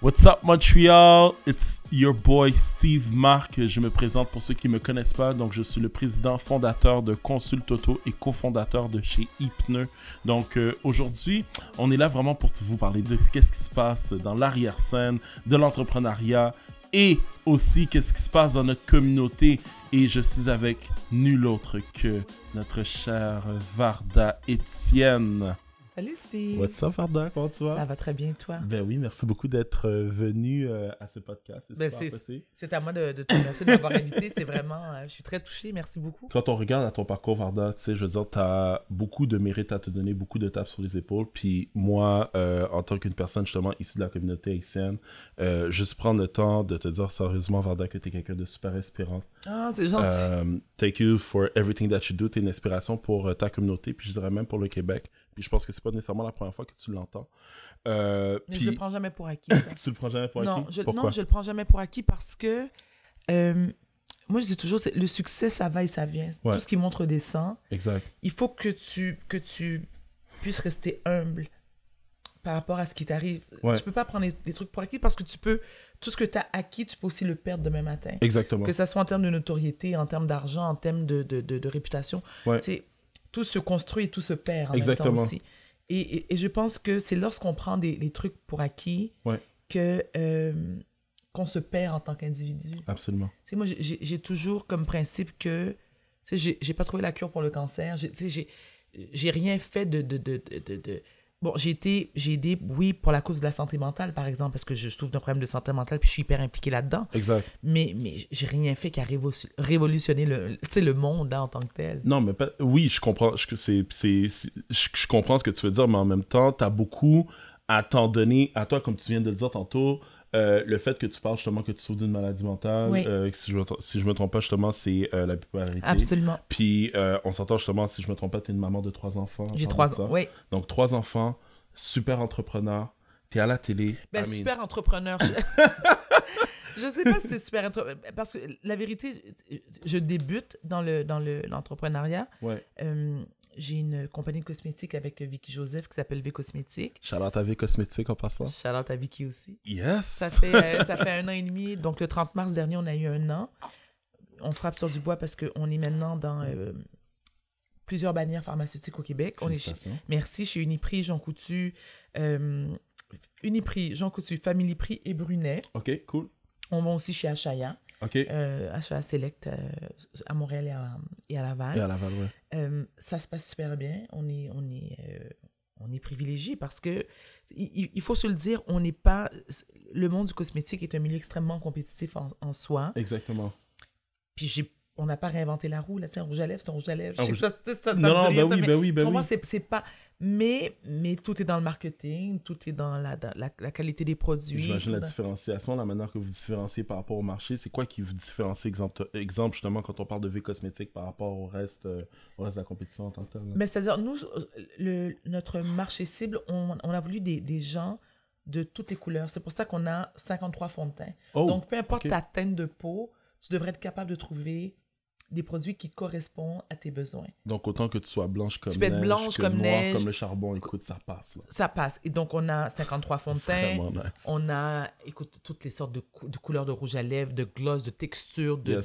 What's up Montreal? It's your boy Steve Marc. Je me présente pour ceux qui ne me connaissent pas. Donc, je suis le président fondateur de Consulte Auto et cofondateur de chez Hypneu. Donc, euh, aujourd'hui, on est là vraiment pour vous parler de qu'est-ce qui se passe dans l'arrière-scène, de l'entrepreneuriat et aussi qu'est-ce qui se passe dans notre communauté. Et je suis avec nul autre que notre cher Varda Etienne. Salut Steve. What's up Varda? comment tu Ça va très bien toi. Ben oui, merci beaucoup d'être euh, venu euh, à ce podcast. c'est ben, à moi de, te remercier de m'avoir invité. C'est vraiment, euh, je suis très touché. Merci beaucoup. Quand on regarde à ton parcours Varda, tu sais, je veux dire, t'as beaucoup de mérite à te donner, beaucoup de tapes sur les épaules. Puis moi, en tant qu'une personne justement issue de la communauté haïtienne, juste prendre le temps de te dire sérieusement Varda que t'es quelqu'un de super inspirant. Ah, c'est gentil. thank you for everything that you do. T'es une inspiration pour ta communauté, puis je dirais même pour le Québec. Puis je pense que c'est pas nécessairement la première fois que tu l'entends. Euh, puis... Je le prends jamais pour acquis. Tu tu le prends jamais pour acquis? Je, Non, je le prends jamais pour acquis parce que euh, moi, je dis toujours, le succès, ça va et ça vient. Tout ce qui montre descend. Exact. Il faut que tu, que tu puisses rester humble par rapport à ce qui t'arrive. Tu Tu peux pas prendre des trucs pour acquis parce que tu peux tout ce que tu as acquis, tu peux aussi le perdre demain matin. Exactement. Que ça soit en termes de notoriété, en termes d'argent, en termes de, de, de, de réputation. Ouais tout se construit et tout se perd Exactement. aussi. Et, je pense que c'est lorsqu'on prend des, trucs pour acquis que euh, qu'on se perd en tant qu'individu. Absolument. c'est moi, j'ai toujours comme principe que j'ai pas trouvé la cure pour le cancer. J'ai rien fait de, de, de, de Bon, j'ai été, j'ai aidé, oui, pour la cause de la santé mentale, par exemple, parce que je souffre d'un problème de santé mentale, puis je suis hyper impliqué là-dedans. Exact. Mais, mais j'ai rien fait qu'à révolutionner le, le monde hein, en tant que tel. Non, mais pas, oui, je comprends, je, c'est, je, comprends ce que tu veux dire, mais en même temps, tu as beaucoup à t'en donner, à toi, comme tu viens de le dire tantôt, euh, le fait que tu parles justement que tu souffres d'une maladie mentale, euh, si, je me, me trompe pas justement, c'est euh, la bipolarité. Absolument. Puis on s'entend justement, si je me trompe pas, tu es une maman de trois enfants. J'ai trois enfants oui. Donc trois enfants, super entrepreneur, tu es à la télé. Ben, super entrepreneur. Je... sais pas si c'est super parce que la vérité, je débute dans le dans l'entrepreneuriat. Le, j'ai une compagnie de cosmétiques avec euh, Vicky Joseph qui s'appelle V Cosmétiques. Charlotte à V Cosmétiques en passant. Charlotte à Vicky aussi. Yes! Ça fait, euh, ça fait un an et demi. Donc, le 30 mars dernier, on a eu un an. On frappe sur du bois parce qu'on est maintenant dans euh, plusieurs bannières pharmaceutiques au Québec. On est Merci, chez Uniprix, Jean Coutu, euh, Uniprix, Jean Coutu, Family Prix et Brunet. OK, cool. On va aussi chez Achaya okay. euh, Select euh, à Montréal et à, Laval. Et à Laval, ouais. Euh, ça se passe super bien. On est, on est, euh, on est privilégié parce que il, faut se le dire, on n'est pas. Le monde du cosmétique est un milieu extrêmement compétitif en, soi. Exactement. Puis j'ai on n'a pas réinventé la roue. Là, c'est un rouge à lèvres, c'est un rouge à lèvres. non, non, ben oui, ben oui, ben oui. C'est pas... Mais, mais tout est dans le marketing, tout est dans la, la, qualité des produits. J'imagine la différenciation, la manière que vous différenciez par rapport au marché. C'est quoi qui vous différencie, exemple, exemple justement, quand on parle de V cosmétique par rapport au reste, euh, au reste de la compétition en tant que Mais c'est-à-dire, nous, euh, le, notre marché cible, on, a voulu des, des, gens de toutes les couleurs. C'est pour ça qu'on a 53 fonds de teint. Oh, Donc, peu importe ta teinte de peau, tu devrais être capable de trouver des produits qui correspondent à tes besoins. Donc, autant que tu sois blanche comme tu peux être blanche comme noire comme le charbon, écoute, ça passe. Ça passe. Et donc, on a 53 fonds de On a, écoute, toutes les sortes de, couleurs de rouge à lèvres, de gloss, de texture. De,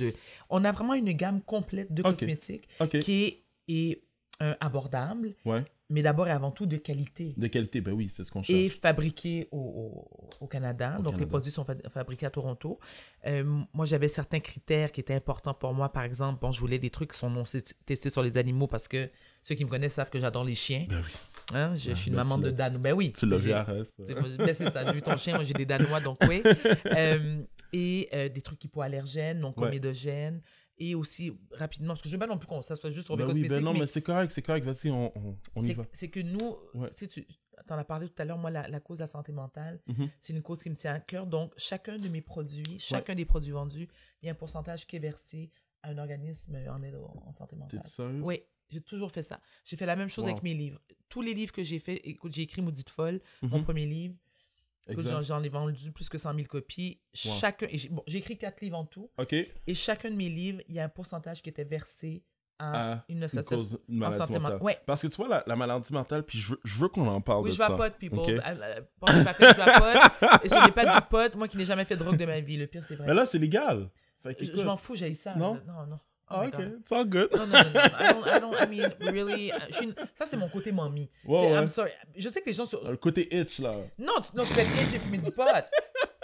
On a vraiment une gamme complète de cosmétiques qui est, euh, abordable, ouais mais d'abord et avant tout de qualité. De qualité, ben oui, c'est ce qu'on cherche. Et fabriqué au, au, Canada. Donc, les produits sont fabriqués à Toronto. Euh, moi, j'avais certains critères qui étaient importants pour moi. Par exemple, bon, je voulais des trucs qui sont non testés sur les animaux parce que ceux qui me connaissent savent que j'adore les chiens. Ben oui. Hein, je, ah, suis une ben, maman de Danois. Ben oui. Tu le vu à ben, c'est ça. J'ai vu ton chien, moi j'ai des Danois, donc oui. Euh, et euh, des trucs qui allergènes non comédogènes et aussi rapidement, parce que je veux pas non plus qu'on soit juste sur bah ben non, mais, c'est correct, c'est correct, vas-y, on, y va. C'est que nous, tu en as parlé tout à l'heure, moi, la, la, cause de la santé mentale, mhm. c'est une cause qui me tient à cœur. Donc, chacun de mes produits, chacun des produits vendus, il y a un pourcentage qui est versé à un organisme euh, en aide en santé mentale. T'es sérieuse? Oui, j'ai toujours fait ça. J'ai fait la même chose avec mes livres. Tous les livres que j'ai fait, écoute, j'ai écrit Maudite Folle, mon mhm. premier livre, J'en ai vendu plus que 100 000 copies. Chacun, j'ai écrit quatre livres en tout. Et chacun de mes livres, il y a un pourcentage qui était versé à, une association cause, maladie en santé mentale. Parce que tu vois, la, la maladie mentale, puis je, je veux qu'on en parle oui, de je vais Oui, okay. Pense, ah, bah, je vapote, je pote Et pas du pote, moi qui n'ai jamais fait de drogue de ma vie. Le pire, c'est vrai. Mais là, c'est légal. Fait je, m'en fous, j'ai ça. Non, non, non. Oh, ok, it's all good. Non, non, non, non. I don't, I don't, I mean, really. Euh, ça, c'est mon côté mamie. Wow, I'm sorry. Je sais que les gens. Sont... Le côté itch, là. Non, tu, non, je fais itch et fumer du pot.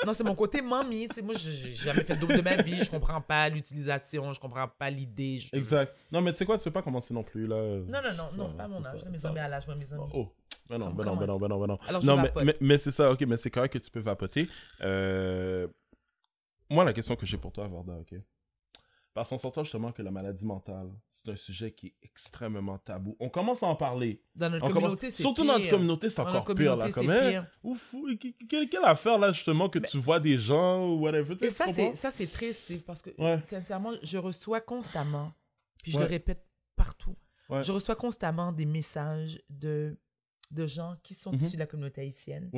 non, c'est mon côté mamie. Tu sais, moi, j'ai jamais fait de double de ma vie. Je comprends pas l'utilisation. Je comprends pas l'idée. Exact. Non, mais tu sais quoi, tu veux pas commencer non plus, là. Non, non, non, non, pas mon âge. Mes amis à l'âge, moi, mes amis. Oh. Ben non, ben, ben, ben non, ben non, ben non, ben non. non, mais, mais, c'est ça, ok, mais c'est correct que tu peux vapoter. Euh... Moi, la question que j'ai pour toi, Varda, ok? Parce qu'on s'entend justement que la maladie mentale, c'est un sujet qui est extrêmement tabou. On commence à en parler. Dans notre communauté, c'est Surtout dans notre communauté, c'est encore pire. Là, quand même. Hein. Ouf, quelle, quelle, affaire, là, justement, que tu vois des gens ou whatever. ça, c'est, triste, parce que, sincèrement, je reçois constamment, puis je le répète partout, je reçois constamment des messages de, de gens qui sont mm-hmm. issus de la communauté haïtienne.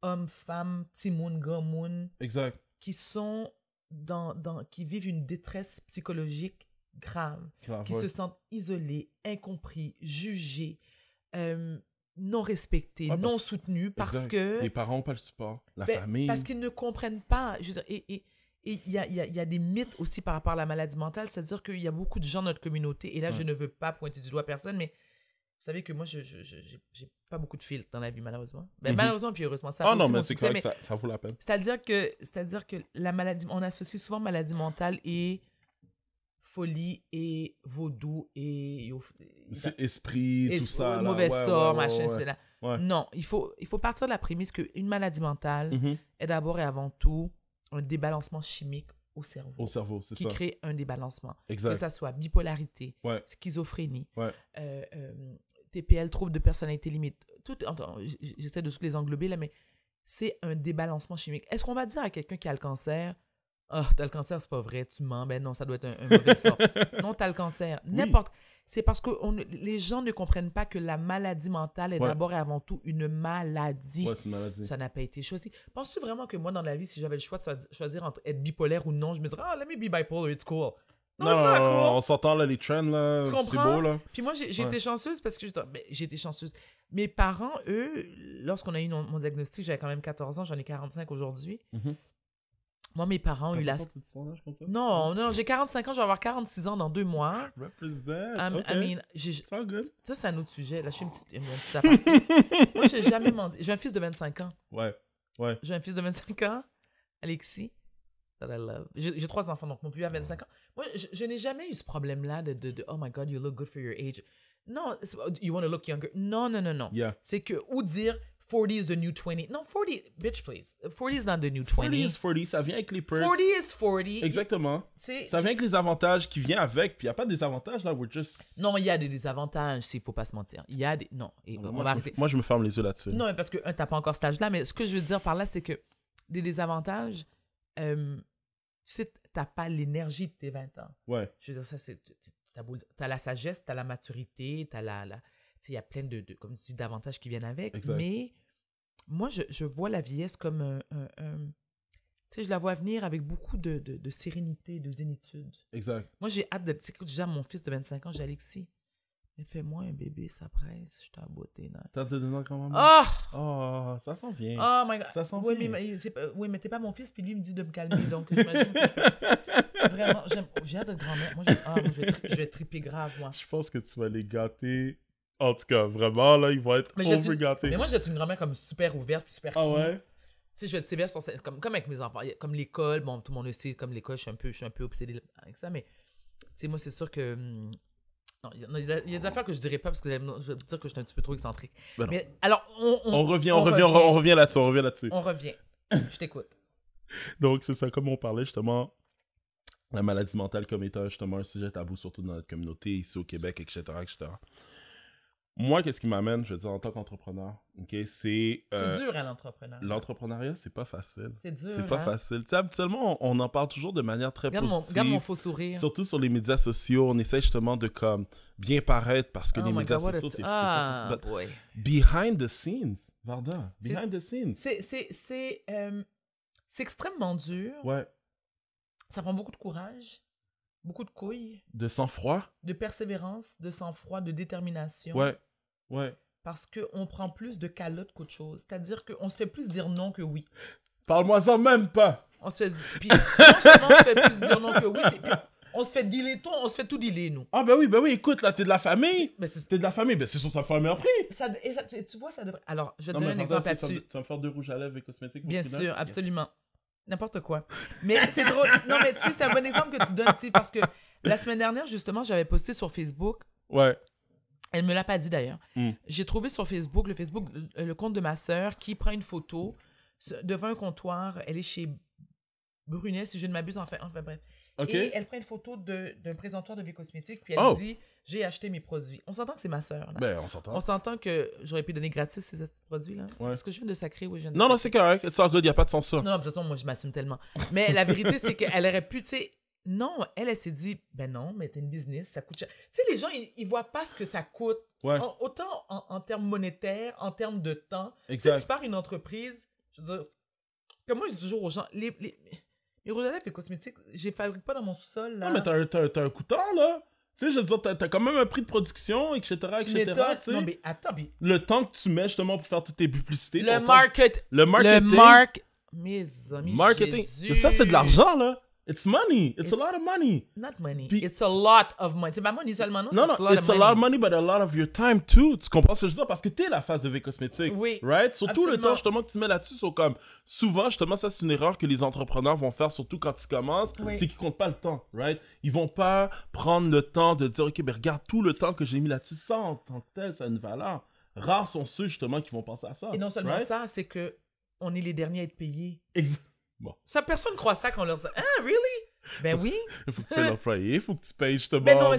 Hommes, femmes, petits moun, Exact. Qui sont dans, qui vivent une détresse psychologique grave, qui se sentent isolés, incompris, jugés, euh, non respectés, non soutenus parce que... Les parents n'ont pas le support, la ben, famille... Parce qu'ils ne comprennent pas. et, il y a, des mythes aussi par rapport à la maladie mentale, c'est-à-dire qu'il y a beaucoup de gens dans notre communauté, et là, je ne veux pas pointer du doigt personne, mais vous savez que moi, je j'ai pas beaucoup de filtres dans la vie, malheureusement. Ben, mais mhm. Malheureusement, puis heureusement, ça. Ah non, mais c'est ça, vaut la peine. C'est-à-dire que, c'est-à-dire que la maladie, on associe souvent maladie mentale et folie et vaudou et. Ben, esprit, tout ça. Là. Mauvais sort, machin, machin, Non, il faut, il faut partir de la prémisse qu'une maladie mentale mhm. est d'abord et avant tout un débalancement chimique au cerveau. Au cerveau, c'est ça. Qui crée un débalancement. Exact. Que ça soit bipolarité, schizophrénie, euh, euh, TPL, trouble de personnalité limite. Tout, j'essaie de tous les englober là, mais c'est un débalancement chimique. Est-ce qu'on va dire à quelqu'un qui a le cancer, ah, oh, t'as le cancer, c'est pas vrai, tu mens, ben non, ça doit être un, mauvais sort. non, t'as le cancer. N'importe. C'est parce que les gens ne comprennent pas que la maladie mentale est d'abord et avant tout une maladie. Ça n'a pas été choisi. Penses-tu vraiment que moi, dans la vie, si j'avais le choix de choisir entre être bipolaire ou non, je me dirais, ah, oh, let me be bipolar, it's cool. Non, on s'entend là, les trends, là. C'est beau, là. Puis moi, j'ai été chanceuse parce que j'ai été chanceuse. Mes parents, eux, lorsqu'on a eu mon, diagnostic, j'avais quand même 14 ans, j'en ai 45 aujourd'hui. Mm-hmm. Moi, mes parents ont eu la. 100 hein? Non, non, j'ai 45 ans, je vais avoir 46 ans dans deux mois. Represent. ça, c'est un autre sujet. Là, je suis une petite, Moi, jamais J'ai un fils de 25 ans. Ouais, ouais. J'ai un fils de 25 ans, Alexis. J'ai trois enfants, donc mon plus vieux a 25 ans. Moi, je, n'ai jamais eu ce problème-là de, de, oh my god, you look good for your age. Non, you want to look younger. Non, non, non, non. C'est que, ou dire 40 is the new 20. Non, 40, bitch, please. 40 is not the new 20. 40 is 40, ça vient avec les perks. 40 is 40. Exactement. Ça vient avec les avantages qui viennent avec, puis il n'y a pas de désavantages là, we're just. Non, il y a des désavantages, s'il ne faut pas se mentir. Il y a des. Non, et moi, je me, ferme les yeux là-dessus. Non, parce que, tu n'as pas encore cet âge-là, mais ce que je veux dire par là, c'est que des désavantages. Euh, tu sais, t'as pas l'énergie de tes 20 ans. Ouais. Je veux dire, ça, c'est. T'as, la sagesse, as la maturité, t'as la. la tu sais, il y a plein de, comme tu dis, d'avantages qui viennent avec. Mais moi, je, vois la vieillesse comme tu sais, je la vois venir avec beaucoup de, de, de sérénité, de zénitude. Exact. Moi, j'ai hâte de. Tu sais, déjà, mon fils de 25 ans, j'ai Alexis. Fais-moi un bébé, ça presse, je t'ai beauté. T'as te quand même. Oh! oh ça s'en vient. Oh my god. Ça s'en oui, vient. Mais, oui, mais t'es pas mon fils, puis lui me dit de me calmer. Donc, j'imagine que. Vraiment, j'ai hâte de grand-mère. Moi, ah, je, vais triper grave, moi. Je pense que tu vas les gâter. En tout cas, vraiment, là, ils vont être mais over gâtés. Mais moi, j'ai une grand-mère comme super ouverte, puis super. Ah ouais? tu sais, je vais être sévère sur comme, comme avec mes enfants, comme l'école, bon, tout le monde le sait, comme l'école, je suis un peu, je suis un peu obsédée avec ça, mais, tu sais, moi, c'est sûr que hum, non, il y, a des affaires que je dirais pas parce que je vais dire que je suis un petit peu trop excentrique. Ben mais alors, on, revient, on, revient, on revient là-dessus, on revient là-dessus. On revient. je t'écoute. Donc, c'est ça, comme on parlait justement, la maladie mentale comme étant justement un sujet tabou, surtout dans notre communauté, ici au Québec, etc moi, qu'est-ce qui m'amène, je veux dire, en tant qu'entrepreneur, ok, c'est. Euh, c'est dur à hein, l'entrepreneuriat. L'entrepreneuriat, c'est pas facile. C'est dur. C'est pas hein. facile. Tu sais, habituellement, on, en parle toujours de manière très positive. regarde mon faux sourire. Surtout sur les médias sociaux, on essaie justement de comme bien paraître parce que oh les médias sociaux, c'est. Ah, boy. Behind the scenes, Varda, behind the scenes. C'est, c'est, c'est, euh, c'est extrêmement dur. Ouais. Ça prend beaucoup de courage. Beaucoup de couilles. De sang-froid. De persévérance, de sang-froid, de détermination. Ouais. Ouais. Parce qu'on prend plus de calotte qu'autre chose. C'est-à-dire qu'on se fait plus dire non que oui. Parle-moi-en même pas. On se fait. on se fait plus dire non que oui. on se fait tout, on se fait tout dealer, nous. Ah, ben oui, ben oui, écoute, là, t'es de la famille. Ben, t'es de la famille, ben c'est sur ta ça me meilleur prix. Ça, et tu vois, ça devrait. Alors, je te donne un exemple là-dessus. Tu vas me faire deux rouges à lèvres et cosmétiques. Bien sûr, absolument n'importe quoi. Mais c'est drôle. Non, mais tu sais, c'est un bon exemple que tu donnes sais, parce que la semaine dernière, justement, j'avais posté sur Facebook. Ouais. Elle me l'a pas dit d'ailleurs. Hmm. J'ai trouvé sur Facebook, le Facebook, le compte de ma sœur qui prend une photo devant un comptoir. Elle est chez Brunet, si je ne m'abuse, enfin, enfin bref. Et elle prend une photo d'un présentoir de vie cosmétique, puis elle oh. dit j'ai acheté mes produits. On s'entend que c'est ma sœur. Ben, on s'entend. On s'entend que j'aurais pu donner gratis ces produits-là. Ouais. Est-ce que je viens de sacrer ou je viens de Non, non, c'est correct. It's all il n'y a pas de sens Non, non, de toute façon, moi, je m'assume tellement. Mais la vérité, c'est qu'elle aurait pu, tu sais. Non, elle, elle s'est dit, ben non, mais t'es une business, ça coûte cher. Tu sais, les gens, ils, ils voient pas ce que ça coûte. autant en, en, termes monétaires, en termes de temps. Exact. Tu pars une entreprise, je veux dire, comme moi, je dis toujours aux gens, les, les, les, et cosmétiques, je les fabrique pas dans mon sous-sol. Non, mais t'as un, un, là. Tu sais, je veux dire, t'as, quand même un prix de production, etc., etc., Non, mais attends, Le temps que tu mets, justement, pour faire toutes tes publicités... Le market... Le marketing... Le Marketing. Ça, c'est de l'argent, là. It's money. It's, it's, a lot of money. Not money. it's a lot of money. C'est pas money seulement, non? Non, non, it's a lot of money, but a lot of your time too. Tu comprends ce que je dis? Parce que t'es la phase de vie cosmétique. Oui. Right? Surtout le temps, justement, que tu mets là-dessus, comme. Souvent, justement, ça, c'est une erreur que les entrepreneurs vont faire, surtout quand ils commencent. C'est qu'ils comptent pas le temps. Right? Ils vont pas prendre le temps de dire, OK, mais regarde tout le temps que j'ai mis là-dessus. Ça, en tant que tel, ça a une valeur. Rares sont ceux, justement, qui vont penser à ça. Et non seulement ça, c'est que on est les derniers à être payés. Bon. Ça, personne croit ça quand on leur dit Ah, really? Ben oui. Il faut que tu payes l'employé, il faut que tu payes justement le ben non,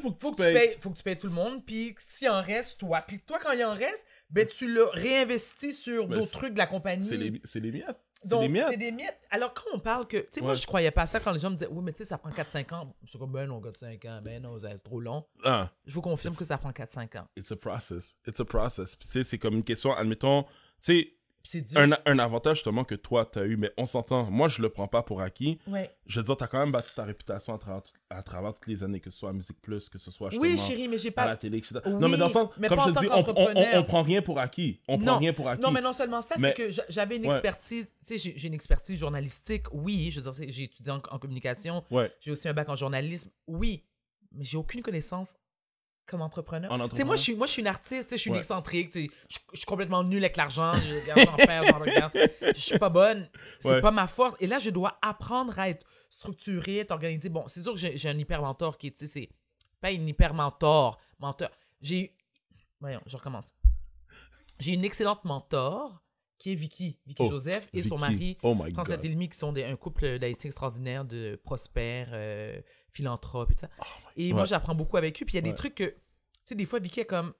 faut que, tu payes... Faut que tu payes tout le monde, puis s'il en reste, toi. Puis toi, quand il en reste, ben tu le réinvestis sur ben, d'autres trucs de la compagnie. C'est les, les, miettes. Donc, c'est des miettes. Alors, quand on parle que. Tu sais, moi, je croyais pas à ça quand les gens me disaient Oui, mais tu sais, ça prend 4-5 ans. Je suis comme Ben non, 4-5 ans. Ben non, c'est trop long. Ah. je vous confirme que ça prend 4-5 ans. It's a process. It's a process. tu sais, c'est comme une question, admettons, tu sais, c'est Un, un, avantage justement que toi, tu as eu, mais on s'entend, moi je le prends pas pour acquis. Ouais. Je veux dire, tu as quand même bâti ta réputation à travers, à travers, toutes les années, que ce soit à Musique Plus, que ce soit oui, chérie, mais j'ai pas... à la télé, non, mais dans le sens, comme je te dis, on, on, prend rien pour acquis. On non. prend rien pour acquis. Non, mais non seulement ça, c'est que j'avais une expertise, tu sais, j'ai une expertise journalistique, oui. Je veux dire, j'ai étudié en, communication, j'ai aussi un bac en journalisme, oui. Mais j'ai aucune connaissance comme entrepreneur. moi, je suis, moi, je suis une artiste, je suis une excentrique, je, suis complètement nulle avec l'argent, je je suis pas bonne, c'est pas ma force. Et là, je dois apprendre à être structuré, être organisé. Bon, c'est sûr que j'ai un hyper-mentor qui, tu sais, c'est pas une hyper-mentor, mentor. J'ai eu... Voyons, je recommence. J'ai une excellente mentor qui est Vicky, Vicky oh, Joseph, et son mari, oh François Delmy, qui sont un couple d'haïtiens extraordinaire, de prospères, philanthrope euh, philanthropes et tout ça. Oh et moi, j'apprends beaucoup avec eux. Puis il y a des trucs que, tu sais, des fois, Vicky est comme.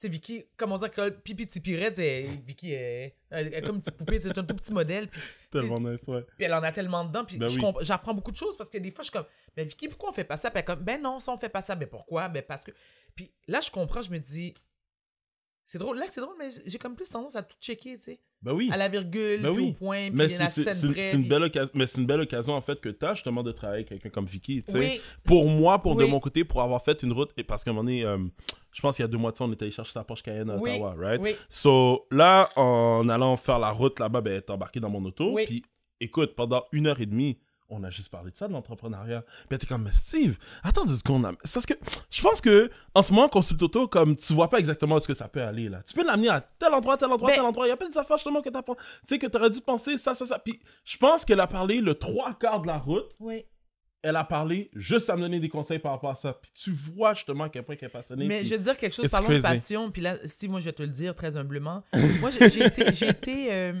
Tu sais, Vicky, comment on que pipi tipirette, Vicky est, comme une petite poupée, c'est un tout petit modèle. Puis, tellement nice, ouais. Puis elle en a tellement dedans, puis ben j'apprends beaucoup de choses parce que des fois, je suis comme, mais ben, Vicky, pourquoi on fait pas ça? Puis elle est comme, ben non, ça, on fait pas ça. Mais ben, pourquoi? Ben parce que. Puis là, je comprends, je me dis, c'est drôle. Là, c'est drôle, mais j'ai comme plus tendance à tout checker, tu sais. Ben oui. À la virgule, ben au point, mais puis c'est une belle Mais c'est une belle occasion, en fait, que tu as justement de travailler avec quelqu'un comme Vicky, tu sais. Pour moi, pour de mon côté, pour avoir fait une route, et parce qu'à un moment donné, euh, je pense qu'il y a deux mois de ça, on était allé chercher sa Porsche Cayenne à Ottawa, right? Oui. So, là, en allant faire la route là-bas, ben, t'es embarqué dans mon auto, puis écoute, pendant une heure et demie, on a juste parlé de ça, de l'entrepreneuriat. tu t'es comme, mais Steve, attends deux secondes. parce que je pense que, en ce moment, consulte-auto, comme, tu vois pas exactement où ce que ça peut aller, là. Tu peux l'amener à tel endroit, tel endroit, ben tel endroit. Il y a plein de affaires, justement, que Tu sais, que t'aurais dû penser ça, ça, ça. Puis, je pense qu'elle a parlé le trois quarts de la route. Oui. Elle a parlé juste à me donner des conseils par rapport à ça. Puis tu vois justement qu'elle est passionnée. Mais je veux dire quelque chose, parlons de passion. Puis là, Steve, moi, je vais te le dire très humblement. moi, j'ai été, été, euh,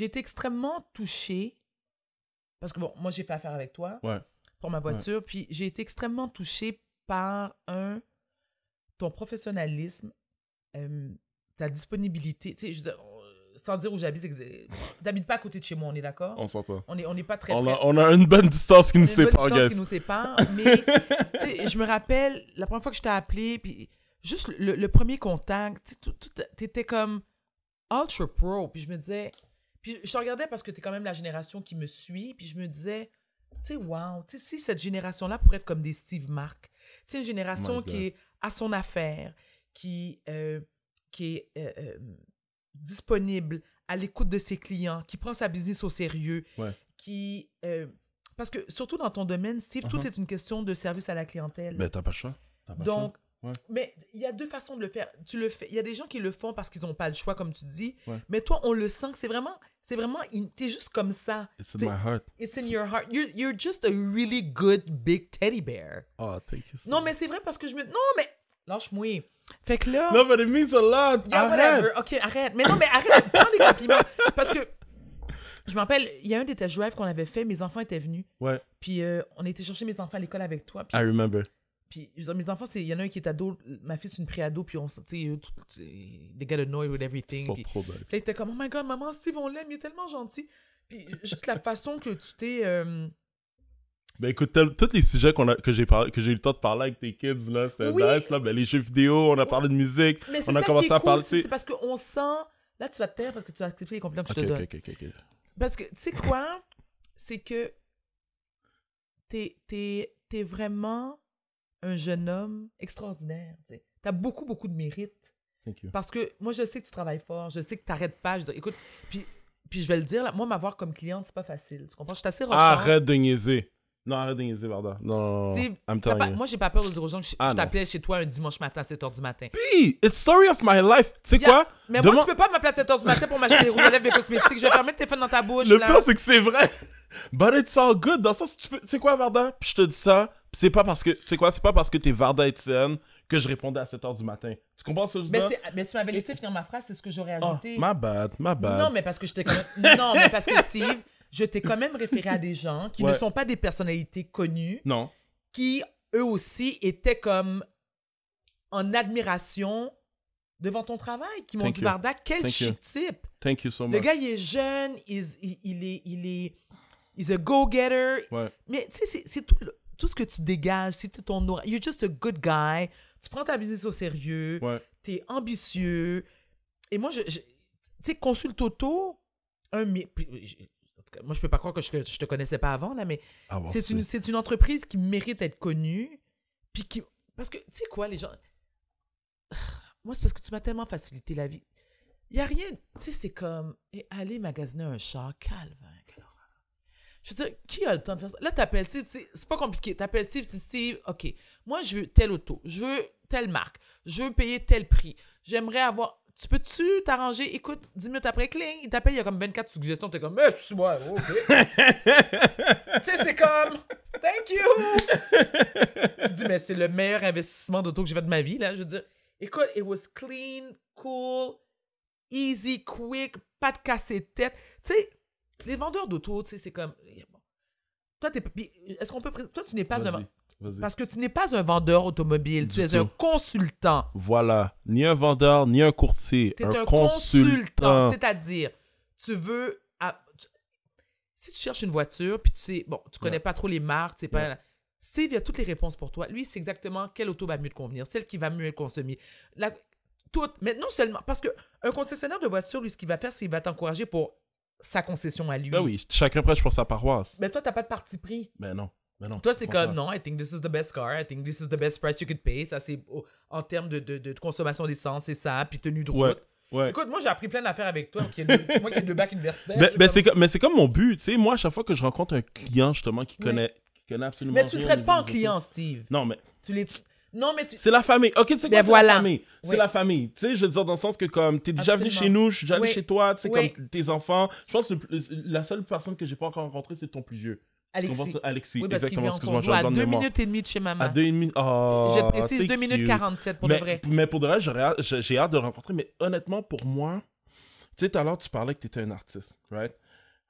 été extrêmement touchée parce que bon, moi, j'ai fait affaire avec toi pour ma voiture. Puis j'ai été extrêmement touchée par un, ton professionnalisme, euh, ta disponibilité. Tu sais, sans dire où j'habite, t'habites pas à côté de chez moi, on est d'accord On s'entend. On n'est pas très. On a, on a, une bonne distance qui nous sépare, guys. qui nous sépare. Mais je me rappelle, la première fois que je t'ai appelé, puis juste le, le premier contact, tu étais comme ultra pro. Puis je me disais, puis je regardais parce que tu es quand même la génération qui me suit, puis je me disais, tu sais, wow, tu sais, si cette génération-là pourrait être comme des Steve Mark, c'est une génération oh qui est à son affaire, qui, euh, qui est euh, euh, disponible, à l'écoute de ses clients, qui prend sa business au sérieux, qui... parce que surtout dans ton domaine, Steve, tout uh-huh. est une question de service à la clientèle. Mais ben, t'as pas le choix. Donc, Mais il y a deux façons de le faire. Tu le fais. Il y a des gens qui le font parce qu'ils n'ont pas le choix, comme tu dis. Mais toi, on le sent que c'est vraiment c'est vraiment, t'es juste comme ça. It's in my heart. It's in your heart. You're, you're, just a really good big teddy bear. Oh, thank you. So non, mais c'est vrai parce que je me. Non, mais. Lâche-moi. Fait que là. non but it means a lot. Yeah, whatever. Ok, arrête. Mais non, mais arrête. Prends les compliments. Parce que. Je me rappelle, il y a un des tests qu'on avait fait. Mes enfants étaient venus. Ouais. Puis euh, on était chercher mes enfants à l'école avec toi. Puis, I remember. Puis, mes enfants, il y en a un qui est ado, ma fille, c'est une pré-ado, puis on tu sais, gars de annoyed with everything. trop puis, probable. Ils était comme, oh my god, maman, Steve, on l'aime, il est tellement gentil. Puis, juste la façon que tu t'es. Euh, ben écoute, tous les sujets qu'on a, que j'ai eu le temps de parler avec tes kids là, c'était nice là, ben les jeux vidéo, on a parlé de musique, Mais on a commencé à parler. C'est parce qu'on sent, là tu vas te taire parce que tu as accepté les compliments que je te OK, donne. OK. parce que tu sais quoi, c'est que t'es es vraiment un jeune homme extraordinaire. Tu as beaucoup, beaucoup de mérite. Parce que moi, je sais que tu travailles fort, je sais que tu n'arrêtes pas. écoute, puis, puis je vais le dire, moi, m'avoir comme cliente, c'est pas facile. Tu comprends? Je suis assez Arrête de niaiser. Non, arrête de niaiser, Varda. Non, Steve, I'm telling pas, Moi, j'ai pas peur de dire aux gens que je, ah, t'appelais chez toi un dimanche matin à 7h du matin. Puis, it's story of my life. Tu sais quoi? Mais Demain... moi, tu peux pas m'appeler à 7h du matin pour m'acheter des rouleaux de lèvres, des cosmétiques. Je vais fermer le téléphone dans ta bouche. Le pire, c'est que c'est vrai. But it's all good. Dans tu sais quoi, Varda? Puis je te dis ça c'est pas parce que, tu sais quoi, c'est pas parce que t'es Varda Etienne que je répondais à 7h du matin. Tu comprends ce que je veux dire? Mais tu m'avais laissé finir ma phrase, c'est ce que j'aurais ah, ajouté. Oh, my bad, ma bad. Non, mais parce que j'étais même. non, mais parce que Steve, je t'ai quand même référé à des gens qui ne sont pas des personnalités connues. Non. Qui, eux aussi, étaient comme en admiration devant ton travail, qui m'ont dit, Varda, quel chic type. Thank you so much. Le gars, il est jeune, il, il, il est. Il est He's a go-getter. Ouais. Mais tu sais, c'est tout. Le tout ce que tu dégages, c'est ton aura. You're just a good guy. Tu prends ta business au sérieux. tu es ambitieux. Et moi, je, tu sais, consulte Toto. un, moi, je peux pas croire que je, ne te connaissais pas avant, là, mais ah, c'est une, entreprise qui mérite d'être connue. Puis qui. Parce que, tu sais quoi, les gens. Moi, c'est parce que tu m'as tellement facilité la vie. Il n'y a rien. Tu sais, c'est comme. Et aller magasiner un char, Calvin. Hein. Je veux dire, qui a le temps de faire ça? Là, t'appelles Steve, c'est pas compliqué. T'appelles Steve, tu Steve, OK, moi, je veux telle auto, je veux telle marque, je veux payer tel prix, j'aimerais avoir. Tu peux-tu t'arranger? Écoute, 10 minutes après, clean. » il t'appelle, il y a comme 24 suggestions, t'es comme, mais c'est moi, OK. tu sais, c'est comme, thank you! tu dis, mais c'est le meilleur investissement d'auto que j'ai fait de ma vie, là. Je veux dire, écoute, it was clean, cool, easy, quick, pas de casser de tête. Tu sais, les vendeurs d'auto, tu sais, c'est comme. Eh, toi, Est-ce qu'on peut. Toi, tu n'es pas un. Parce que tu n'es pas un vendeur automobile, tu es un consultant. Voilà. Ni un vendeur, ni un courtier. Tu un, consultant. C'est-à-dire, tu veux. Ah, si tu cherches une voiture, puis tu sais, bon, tu connais pas trop les marques, tu sais pas. il y a toutes les réponses pour toi. Lui, c'est exactement quelle auto va mieux te convenir, celle qui va mieux consommer. La... Tout... Mais non seulement. Parce que un concessionnaire de voiture, lui, ce qu'il va faire, c'est qu'il va t'encourager pour sa concession à lui. Ben oui, chacun prêche pour sa paroisse. Mais toi, t'as pas de parti pris. Ben non. Ben non toi, c'est comme, non, I think this is the best car, I think this is the best price you could pay. Ça, c'est en termes de, de, consommation d'essence, c'est ça, puis tenue de route. Écoute, moi j'ai appris plein d'affaires avec toi, moi qui ai deux bacs universitaires. Ben, ben, mais, c'est comme... mon but, tu sais, moi à chaque fois que je rencontre un client justement qui, connaît, qui connaît absolument Mais tu ne traites pas en client, Steve. Non, mais... Tu les... Non, mais C'est la famille. Ok, tu quoi, ben c'est la famille. C'est la famille. Tu sais, je veux dire, dans le sens que comme, t'es déjà venu chez nous, je suis déjà allé chez toi, tu sais, comme tes enfants. Je pense que la seule personne que j'ai pas encore rencontrée, c'est ton plus vieux. Alexis. Alexis, oui, exactement, excuse-moi, je À 2 minutes et demie de chez maman. À 2 minutes. Oh, je précise 2 minutes 47 pour de vrai. Mais pour de vrai, j'ai hâte de le rencontrer. Mais honnêtement, pour moi, tu sais, tout à l'heure, tu parlais que tu étais un artiste, right?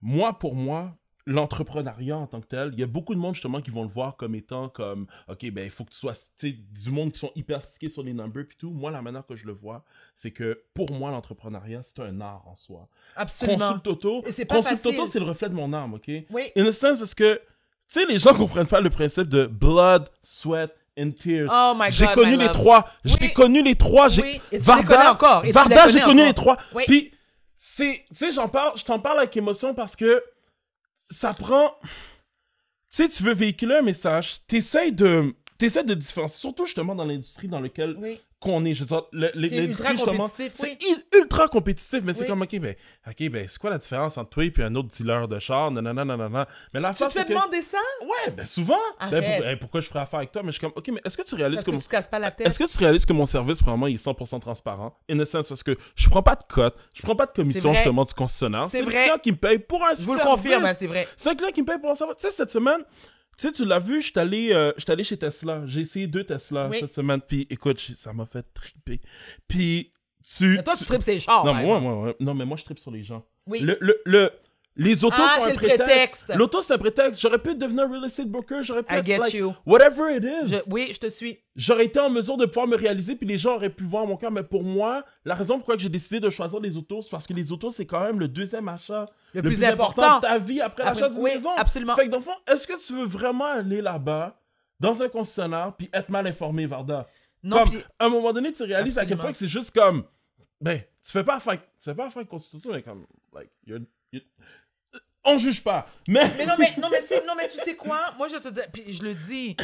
Moi, pour moi, l'entrepreneuriat en tant que tel, il y a beaucoup de monde justement qui vont le voir comme étant comme OK ben il faut que tu sois du monde qui sont hyper stickés sur les numbers et tout. Moi la manière que je le vois, c'est que pour moi l'entrepreneuriat, c'est un art en soi. Absolument. Consulte Toto, c'est c'est le reflet de mon âme, OK Oui. In a sense parce que tu sais les gens comprennent pas le principe de blood, sweat and tears. Oh j'ai connu, J'ai connu les trois, j'ai connu les trois, j'ai Varda encore. Varda, j'ai connu les trois. Puis c'est tu sais j'en parle, je t'en parle avec émotion parce que ça prend. Tu sais, tu veux véhiculer un message, t'essayes de. T'essayes de différencier, surtout justement dans l'industrie dans laquelle qu'on est. Je veux dire, ultra justement, c'est ultra compétitif, mais c'est comme, OK, ben, ok ben c'est quoi la différence entre toi et puis un autre dealer de char? Non, non, non, non, non. Mais la Tu te fais demander ça? Ouais, ben souvent. Ben, pourquoi je ferais affaire avec toi? Mais je suis comme, OK, mais est-ce que tu réalises que. mon... Est-ce que tu réalises que mon service, vraiment il est 100% transparent? In parce que je prends pas de cote, je prends pas de commission, justement, du concessionnaire. C'est vrai. C'est le client qui me paye pour un service. Je vous le confirme, hein, c'est vrai. C'est le client qui me paye pour un service. Tu sais, cette semaine, tu sais, tu l'as vu, euh, je suis allé, chez Tesla. J'ai essayé deux Tesla cette semaine. Puis écoute, ça m'a fait triper. Puis tu. Mais toi, tu, tu tripes sur gens. Non, moi, moi, moi, non, mais moi, je tripe sur les gens. Oui. Le, le, le, les autos ah, sont un prétexte. L'auto, c'est un prétexte. J'aurais pu devenir real estate broker, j'aurais pu I get you. whatever it is. oui, je te suis. J'aurais été en mesure de pouvoir me réaliser, puis les gens auraient pu voir mon cœur. Mais pour moi, la raison pourquoi j'ai décidé de choisir les autos, c'est parce que les autos, c'est quand même le deuxième achat. Le, plus, important. de ta vie après, l'achat d'une maison. absolument. Fait que, dans est-ce que tu veux vraiment aller là-bas, dans un concessionnaire, puis être mal informé, Varda? Non, puis... à un moment donné, tu réalises à quel point que c'est juste comme, ben, tu fais pas affaire, tu fais pas affaire mais comme, on juge pas. Mais, mais non, mais, non, mais, non, mais tu sais quoi? Moi, je te dis, puis je le dis,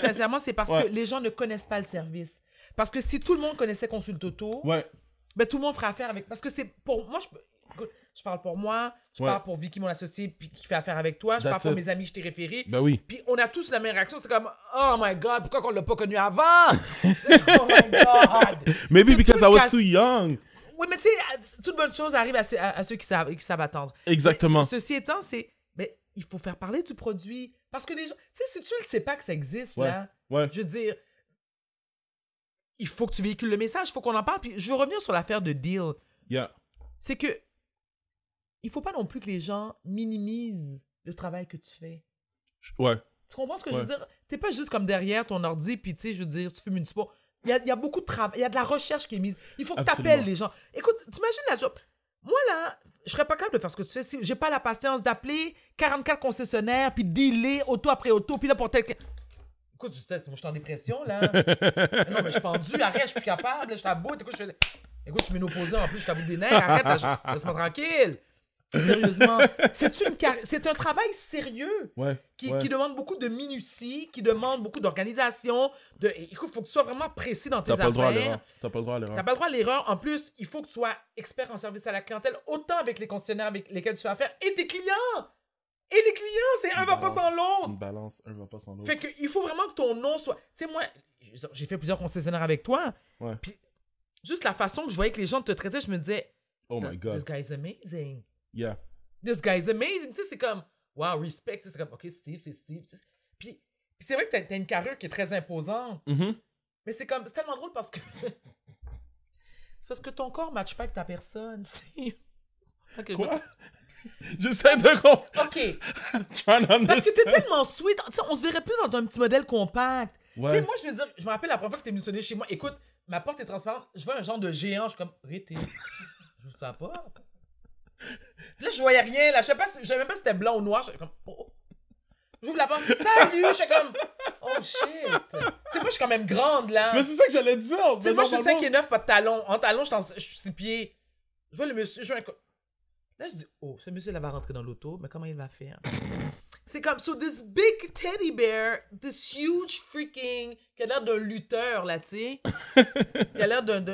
sincèrement, c'est parce que les gens ne connaissent pas le service. Parce que si tout le monde connaissait Consulte Auto, ben, tout le monde ferait affaire avec. Parce que c'est pour. Moi, je, parle pour moi, je parle pour Vicky, mon associé, qui fait affaire avec toi, je parle pour mes amis, je t'ai référé. Ben oui. Puis on a tous la même réaction. C'est comme, oh my god, pourquoi on l'a pas connu avant? oh my god. Maybe because I was too young. Oui, mais tu sais, toute bonne chose arrive à, ceux qui savent, qui attendre. Exactement. ceci étant, c'est. Mais il faut faire parler du produit. Parce que les gens. Tu sais, si tu le sais pas que ça existe, là. Hein, je veux dire. Il faut que tu véhicules le message, il faut qu'on en parle. Puis je veux revenir sur l'affaire de Deal. Yeah. C'est que. Il faut pas non plus que les gens minimisent le travail que tu fais. Ouais. Tu comprends ce que je veux dire? T'es pas juste comme derrière ton ordi, puis tu sais, je veux dire, tu fumes une sport. Il y a, beaucoup de travail, il y a de la recherche qui est mise. Il faut que tu appelles les gens. Écoute, t'imagines la job. Moi, là, je serais pas capable de faire ce que tu fais. Si j'ai pas la patience d'appeler 44 concessionnaires, puis dealer auto après auto, puis là pour tel. Écoute, tu sais, moi, je suis en dépression, là. non, mais je suis pendu, arrête, je suis plus capable, je suis à bout. Écoute, je suis, écoute, je suis ménopausé en plus, je suis des nerfs, arrête, laisse-moi tranquille. Sérieusement. c'est, un travail sérieux qui, demande beaucoup de minutie, qui demande beaucoup d'organisation. De... Écoute, il faut que tu sois vraiment précis dans tes affaires. Tu n'as pas le droit à l'erreur. Tu pas le droit à l'erreur. En plus, il faut que tu sois expert en service à la clientèle, autant avec les concessionnaires avec lesquels tu fais affaire et tes clients. Et les clients, c'est un va pas sans l'autre. C'est une balance, un va pas sans l'autre. Fait qu'il faut vraiment que ton nom soit. Tu sais, moi, j'ai fait plusieurs concessionnaires avec toi. Puis, juste la façon que je voyais que les gens te traitaient, je me disais, Oh my God. This guy is amazing. Yeah. This guy is amazing. Tu sais, c'est comme, wow, respect. C'est comme, OK, Steve, c'est Steve. Puis, c'est vrai que t'as as une carrure qui est très imposante. Mm-hmm. Mais c'est comme, c'est tellement drôle parce que. c'est parce que ton corps match pas avec ta personne. OK, Quoi? J'essaie de comprendre. OK. Parce que t'es tellement sweet. sais, on se verrait plus dans un petit modèle compact. Ouais. Tu sais, moi, je veux dire, je me rappelle la première fois que t'es missionné chez moi. Écoute, ma porte est transparente. Je vois un genre de géant. Je suis comme, rété. Je ne sais pas. Là, je voyais rien. Là, je sais savais même pas si c'était blanc ou noir. J'étais comme, oh, oh. J'ouvre la porte. Salut! je suis comme, oh shit! Tu sais, moi, je suis quand même grande, là. Mais c'est ça que j'allais dire. Tu sais, moi, je suis 5 et 9, pas de talons. En talons, je suis 6 pieds. Je vois le monsieur, je vois un. Là, je dis, oh, ce monsieur, là, va rentrer dans l'auto, mais comment il va faire? C'est comme, so this big teddy bear, this huge freaking, qui a l'air d'un lutteur, là, tu sais. qui a l'air d'un.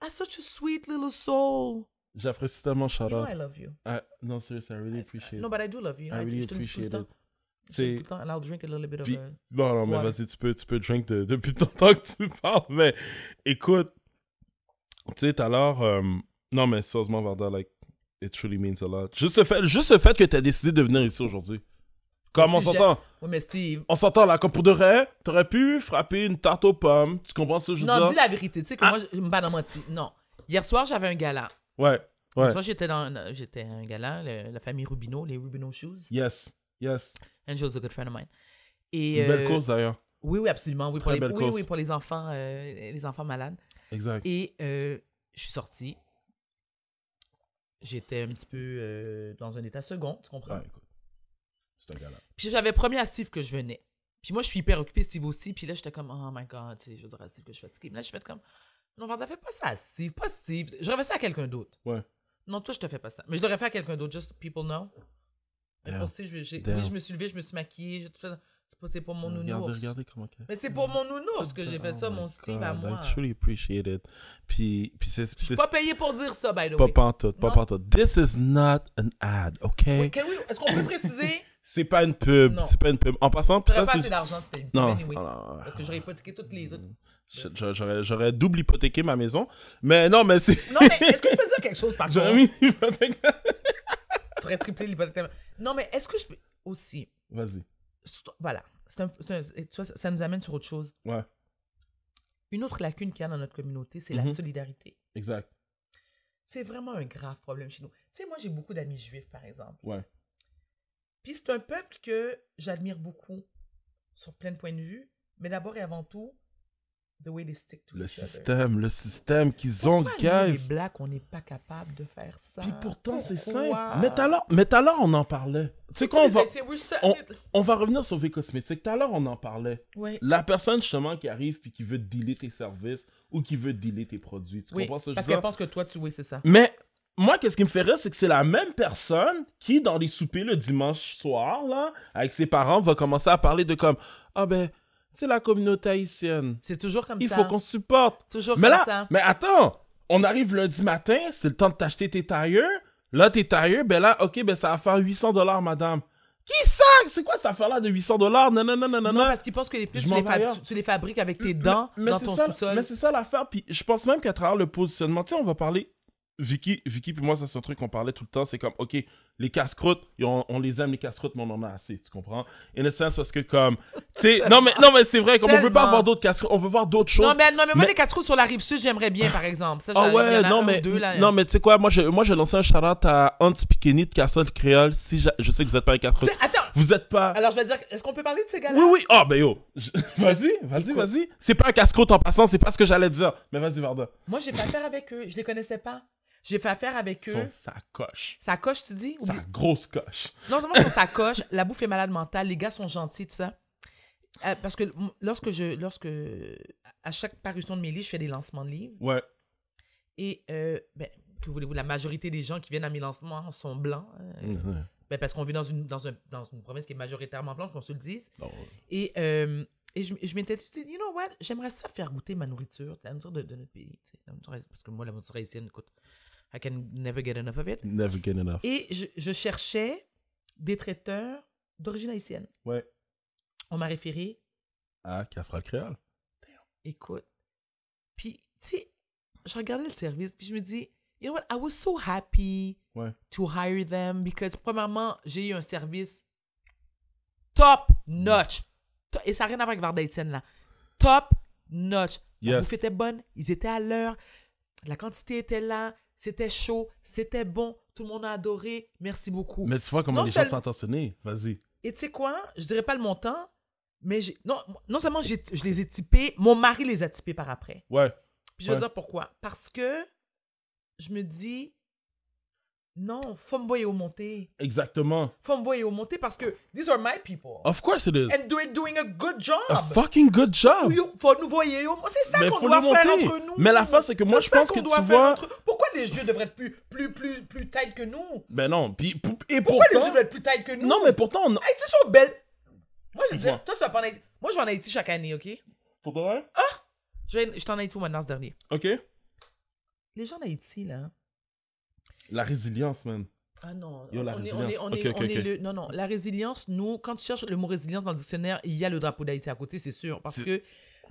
Ah, such a sweet little soul. J'apprécie tellement Shara. You know I love you. I, no, seriously, I really appreciate it. No, but I do love you. I, I really appreciate it. Temps, And I'll drink a little bit of Puis, a... Non, non, mais vas-y, tu peux, tu peux drink de, depuis ton temps que tu parles. Mais écoute, tu sais, tout à l'heure, euh, non, mais sérieusement, Varda, like, it truly means a lot. Juste le fait, juste le fait que tu as décidé de venir ici aujourd'hui. Comme on s'entend. Oui, mais Steve. On s'entend là, comme pour de vrai, t'aurais pu frapper une tarte aux pommes. Tu comprends ce que je veux dire? Non, dis la vérité. Tu sais que ah. moi, je me pas mentir. Non. Hier soir, j'avais un gala. Ouais. Ouais. Ça, j'étais dans j'étais un galant, la famille Rubino, les Rubino Shoes. Yes, yes. Angel's a good friend of mine. Et, Une belle euh, course d'ailleurs. Oui, oui, absolument. Oui, Très pour les, oui, oui, pour les enfants, euh, les enfants malades. Exact. Et euh, je suis sorti. J'étais un petit peu dans un état second, tu comprends? Ouais, écoute. C'est un galant. Puis j'avais promis à Steve que je venais. Puis moi, je suis hyper occupé, Steve aussi. Puis là, j'étais comme, oh my god, tu sais, je veux à Steve que je suis fatigué. Mais là, je fais comme, non, Varda, fais pas ça à Steve, pas Steve. J'aurais fait ça à quelqu'un d'autre. Ouais. Non, toi, je te fais pas ça. Mais je l'aurais fait à quelqu'un d'autre, just people know. Damn. Pour Steve, je, oui, je me suis levé, je me suis maquillée. j'ai tout C'est pas- pour mon nounours. Mais c'est pour mon nounours que j'ai fait oh ça, mon Steve, à moi. I truly appreciate it. Puis, puis c'est... Je suis pas payé pour dire ça, by the way. Pas pantoute, pas pantoute. This is not an ad, OK? Oui, Est-ce qu'on peut préciser c'est pas une pub, c'est pas une pub. En passant, ça c'est... pas assez d'argent, c'était non, anyway, non, oh non, Parce que j'aurais hypothéqué toutes les autres. J'aurais double hypothéqué ma maison. Mais non, mais c'est. Non, mais est-ce que je peux dire quelque chose par contre J'aurais mis T'aurais triplé l'hypothèque. Non, mais est-ce que je peux. Aussi. Vas-y. Voilà. Un, Tu vois, ça nous amène sur autre chose. Ouais. Une autre lacune qu'il y a dans notre communauté, c'est la mm-hmm. solidarité. Exact. C'est vraiment un grave problème chez nous. Tu sais, moi, j'ai beaucoup d'amis juifs, par exemple. Ouais. Puis c'est un peuple que j'admire beaucoup sur plein de points de vue, mais d'abord et avant tout, the way they stick to le système, Le système qu'ils ont, guys. Les blacks, on n'est pas capable de faire ça. Puis pourtant, c'est simple. Mais alors, mais alors, on en parlait. Tu sais qu'on va, on, va revenir sur V cosmétiques. Tout à l'heure, on en parlait. Oui. La personne justement qui arrive puis qui veut dealer tes services ou qui veut dealer tes produits. Tu comprends ce que Parce qu'elle pense que toi, tu oui, c'est ça. Mais moi, qu'est-ce qui me fait rire, c'est que c'est la même personne qui, dans les soupers le dimanche soir, là, avec ses parents, va commencer à parler de comme Ah ben, c'est la communauté haïtienne. C'est toujours comme Il ça. Il faut qu'on supporte. Toujours mais comme là, ça. Mais attends, on arrive lundi matin, c'est le temps de t'acheter tes tailleurs. Là, tes tailleurs, ben là, ok, ben ça va faire 800 dollars, madame. Qui ça C'est quoi cette affaire-là de 800 dollars Non, non, non, non, non. Non, parce qu'ils pensent que les plus tu, les fabriques avec tes dents mais, dans ton sous-sol. Mais c'est ça l'affaire. Puis je pense même qu'à travers le positionnement, tu on va parler Vicky, Vicky puis moi, ça c'est un truc qu'on parlait tout le temps. C'est comme, OK, les casse-croûtes, on, les aime, les casse-croûtes, mais on en a assez, tu comprends? In a sense, parce que comme, tu sais, non mais, non, mais c'est vrai, comme on veut pas avoir d'autres casse-croûtes, on veut voir d'autres choses. Non mais, non, mais moi, les casse-croûtes sur la rive sud, j'aimerais bien, par exemple. Ça, ah ouais, non mais, non mais tu sais quoi, moi, moi, j'ai lancé un shout à Anti Pikini de Castle Créole. Si je, je sais que vous êtes pas un casse-croûtes. Vous êtes pas. Alors, je vais dire, est-ce qu'on peut parler de ces gars-là? Oui, oui, oh, ben yo, vas-y, vas-y, vas-y. C'est pas un casse-croûte en passant, c'est pas ce que j'allais dire. Mais vas-y, Varda. Moi, j'ai pas affaire avec eux, je les connaissais pas. J'ai fait affaire avec eux. Ça coche. Ça coche, tu dis? Ça grosse coche. Non seulement ça coche, la bouffe est malade mentale, les gars sont gentils, tout ça. Euh, parce que lorsque je. lorsque À chaque parution de mes livres, je fais des lancements de livres. Ouais. Et, euh, ben, que voulez-vous, la majorité des gens qui viennent à mes lancements sont blancs. Hein. ben, parce qu'on vit dans une, dans, dans une province qui est majoritairement blanche, qu'on se le dise. Et, euh, et je, je m'étais dit, you know what, j'aimerais ça faire goûter ma nourriture, la nourriture de, de notre pays. parce que moi, la nourriture haïtienne, écoute, I can never get enough of it. Never get enough. Et je, cherchais des traiteurs d'origine haïtienne. Ouais. On m'a référé. À Casserole Créole. Écoute. Puis, tu sais, je regardais le service, puis je me dis, you know what, I was so happy to hire them because, premièrement, j'ai eu un service top notch. Et ça n'a rien à voir avec Varda là. Top notch. Yes. La bouffe était bonne, ils étaient à l'heure, la quantité était là, c'était chaud, c'était bon, tout le monde a adoré, merci beaucoup. Mais tu vois comment les gens sont attentionnés. vas-y. Et tu sais quoi, je dirais pas le montant, mais non, non seulement je les ai typés, mon mari les a typés par après. Ouais. Puis je vais dire pourquoi. Parce que je me dis, non, faut me est au monté. Exactement. Faut me est au monté parce que these are my people. Of course it is. And they're doing a good job. A fucking good job. You, faut nous voyer au monté. C'est ça qu'on doit faire monter. entre nous. Mais la face, c'est que moi, je pense que tu vois. Pourquoi les jeux devraient être plus, plus, plus, plus tight que nous Mais ben non. Puis, et Pourquoi pourtant... les jeux devraient être plus tight que nous Non, mais pourtant. On... c'est sont belles. Moi, je disais, toi, tu vas pas en Haïti. Moi, je vais en Haïti chaque année, ok Pour de Ah Je vais en Haïti maintenant ce dernier. Ok. Les gens en Haïti, là. La résilience, man. Ah non, Yo, la on, est, on est, on est, le, non, non, la résilience, nous, quand tu cherches le mot résilience dans le dictionnaire, il y a le drapeau d'Haïti à côté, c'est sûr, parce que,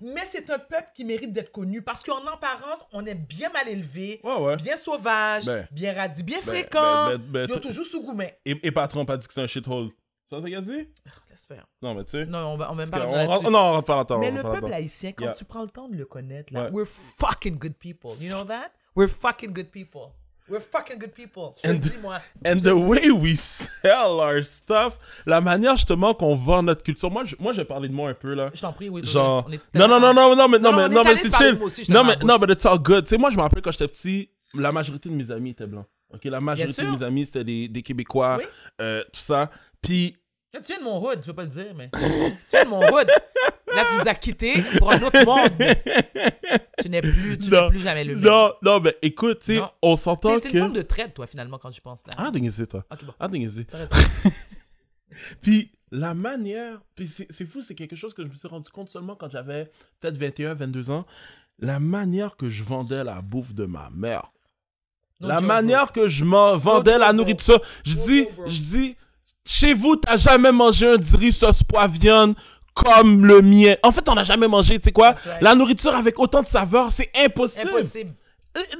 mais c'est un peuple qui mérite d'être connu, parce qu'en apparence, on est bien mal élevé, bien sauvage, ben. bien radis, bien ben, fréquent, ben, est ben, toujours sous gourmet. Et, et patron pas dit que c'est un shithole. C'est ça qu'il a dit? Ah, laisse faire. Non, mais tu sais. Non, on va même pas. On, non, on rentre pas en Mais le peuple haïtien, quand tu prends le temps de le connaître, là, we're fucking good people. You know that? We're fucking good people. We're fucking good people. And, And the way we sell our stuff, la manière justement qu'on vend notre culture. Moi, je, moi, j'ai vais de moi un peu là. Je t'en prie, oui. Genre, non, non, non, non, non, mais non, mais non, mais c'est chill. non, mais non, mais it's all good. Tu sais, moi, je me rappelle quand j'étais petit, la majorité de mes amis étaient blancs. Ok, la majorité de mes amis c'était des, Québécois, euh, tout ça. Puis tu viens de mon hood, tu vais pas le dire, mais. tu viens de mon hood. Là, tu nous as quittés pour un autre monde. tu n'es plus, tu n'es plus jamais le même. Non, non, mais écoute, tu sais, on s'entend que. T'es une forme de traite, toi, finalement, quand je pense là. Ah, déguisé, toi. Ah, déguisé. Puis la manière. Puis c'est fou, c'est quelque chose que je me suis rendu compte seulement quand j'avais peut-être 21, 22 ans. La manière que je vendais la bouffe de ma mère. la manière que je vendais la nourriture. Je dis, je dis chez vous, t'as jamais mangé un diri sauce poivrière comme le mien. En fait, on n'a jamais mangé, tu sais quoi? La nourriture avec autant de saveurs, c'est impossible. Impossible.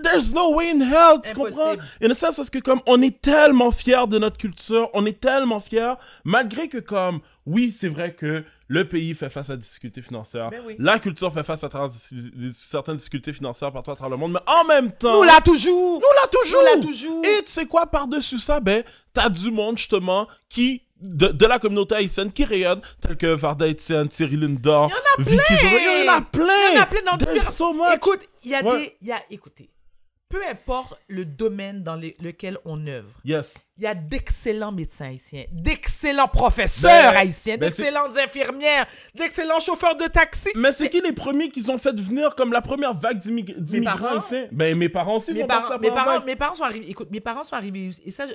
There's no way in hell, tu comprends? y a sens parce que comme on est tellement fiers de notre culture, on est tellement fiers, malgré que comme oui, c'est vrai que le pays fait face à des difficultés financières. Ben la culture fait face à certaines difficultés financières partout à travers le monde. Mais en même temps. Nous l'a toujours! Nous l'a toujours! Nous l'a toujours! Et tu sais quoi, par-dessus ça, ben, t'as du monde, justement, qui. De, la communauté haïtienne qui rayonne, tels que Varda Etienne, Thierry Lindor... Il y en a plein! Il y en a plein! Il y en a plein dans Écoute, il y a des. Y a, écoutez, peu importe le domaine dans lequel on œuvre, yes. il y a d'excellents médecins haïtiens, d'excellents professeurs haïtiens, d'excellentes infirmières, d'excellents chauffeurs de taxi. Mais c'est qui les premiers qu'ils ont fait venir comme la première vague d'immigrants haïtiens Ben mes parents aussi. Mes, parents, mes, parents, mes parents sont arrivés. Écoute, mes parents sont arrivés et ça,